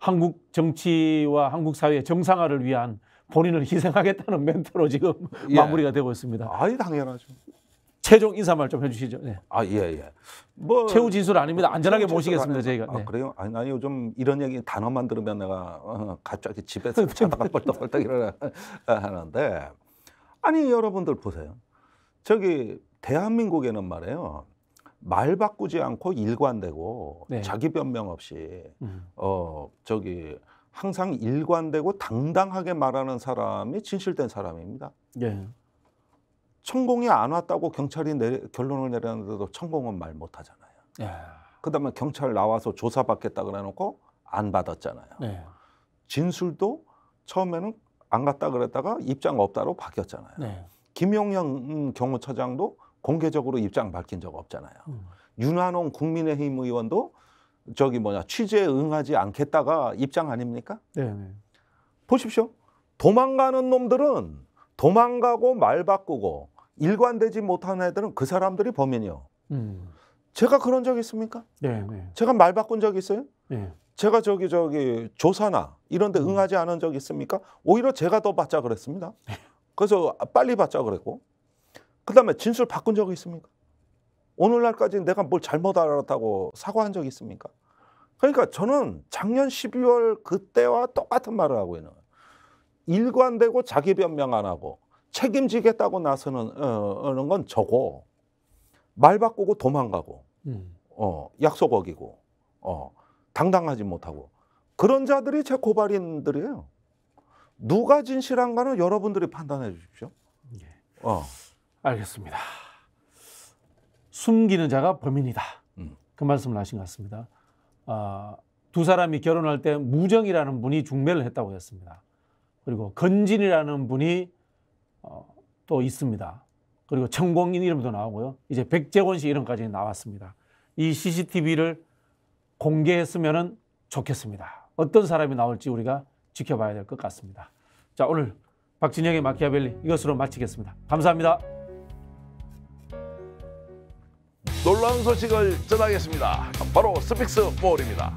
한국 정치와 한국 사회의 정상화를 위한 본인을 희생하겠다는 멘트로 지금 예. 마무리가 되고 있습니다. 아니 당연하죠. 최종 인사말 좀 해주시죠. 네. 아 예예. 예. 뭐 최후 진술 아닙니다. 뭐 안전하게 모시겠습니다 저희가. 아, 예. 그래요? 아니, 아니 요즘 이런 얘기 단어만 들으면 내가 어, 갑자기 집에서 자다가 벌떡벌떡 일어나 하는데 아니 여러분들 보세요. 저기 대한민국에는 말이에요. 말 바꾸지 않고 일관되고 네. 자기 변명 없이 음. 어 저기 항상 일관되고 당당하게 말하는 사람이 진실된 사람입니다. 예. 천공이 안 왔다고 경찰이 내, 결론을 내렸는데도 천공은 말 못하잖아요. 예. 그다음에 경찰 나와서 조사받겠다 그래놓고 안 받았잖아요. 예. 진술도 처음에는 안 갔다 그랬다가 입장 없다로 바뀌었잖아요. 네. 김용영 경호처장도 공개적으로 입장 밝힌 적 없잖아요. 음. 윤한홍 국민의힘 의원도 저기 뭐냐 취재에 응하지 않겠다가 입장 아닙니까? 네, 네. 보십시오. 도망가는 놈들은 도망가고 말 바꾸고 일관되지 못한 애들은 그 사람들이 범인이요. 음. 제가 그런 적 있습니까? 네, 네. 제가 말 바꾼 적 있어요? 네. 제가 저기 저기 조사나 이런 데 음. 응하지 않은 적 있습니까? 오히려 제가 더 받자 그랬습니다. 네. 그래서 빨리 받자 그랬고 그 다음에 진술 바꾼 적이 있습니까? 오늘날까지 내가 뭘 잘못 알았다고 사과한 적이 있습니까? 그러니까 저는 작년 12월 그때와 똑같은 말을 하고 있는 거예요. 일관되고 자기 변명 안 하고 책임지겠다고 나서는 어, 건 저고 말 바꾸고 도망가고 음. 어, 약속 어기고 어, 당당하지 못하고 그런 자들이 제 고발인들이에요. 누가 진실한가는 여러분들이 판단해 주십시오. 예. 어. 알겠습니다. 숨기는 자가 범인이다. 음. 그 말씀을 하신 것 같습니다. 어, 두 사람이 결혼할 때 무정이라는 분이 중매를 했다고 했습니다. 그리고 건진이라는 분이 어, 또 있습니다. 그리고 청공인 이름도 나오고요. 이제 백재권 씨 이름까지 나왔습니다. 이 CCTV를 공개했으면 좋겠습니다. 어떤 사람이 나올지 우리가 지켜봐야 될 것 같습니다. 자, 오늘 박진영의 마키아벨리 이것으로 마치겠습니다. 감사합니다. 놀라운 소식을 전하겠습니다. 바로 스픽스 몰입니다.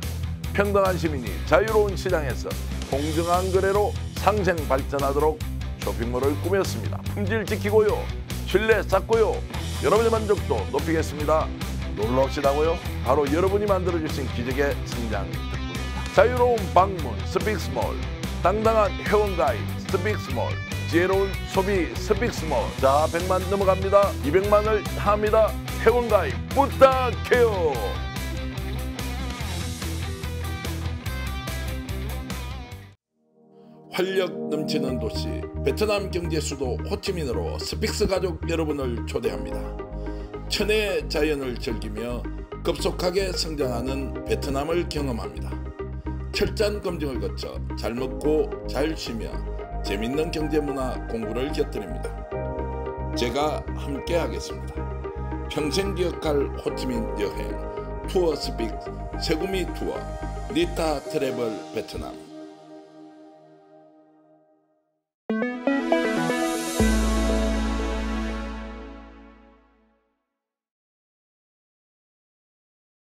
평등한 시민이 자유로운 시장에서 공정한 거래로 상생 발전하도록 쇼핑몰을 꾸몄습니다. 품질 지키고요. 신뢰 쌓고요. 여러분의 만족도 높이겠습니다. 놀라우시다고요? 바로 여러분이 만들어주신 기적의 성장 덕분입니다. 자유로운 방문 스픽스몰, 당당한 회원가입 스픽스몰, 지혜로운 소비 스픽스모자 100만 넘어갑니다 200만을 합니다 회원가입 부탁해요 활력 넘치는 도시 베트남 경제 수도 호치민으로 스픽스 가족 여러분을 초대합니다. 천혜의 자연을 즐기며 급속하게 성장하는 베트남을 경험합니다. 철저한 검증을 거쳐 잘 먹고 잘 쉬며 재밌는 경제문화 공부를 곁들입니다. 제가 함께 하겠습니다. 평생 기억할 호치민 여행 투어 스픽 세구미 투어 니타 트래블 베트남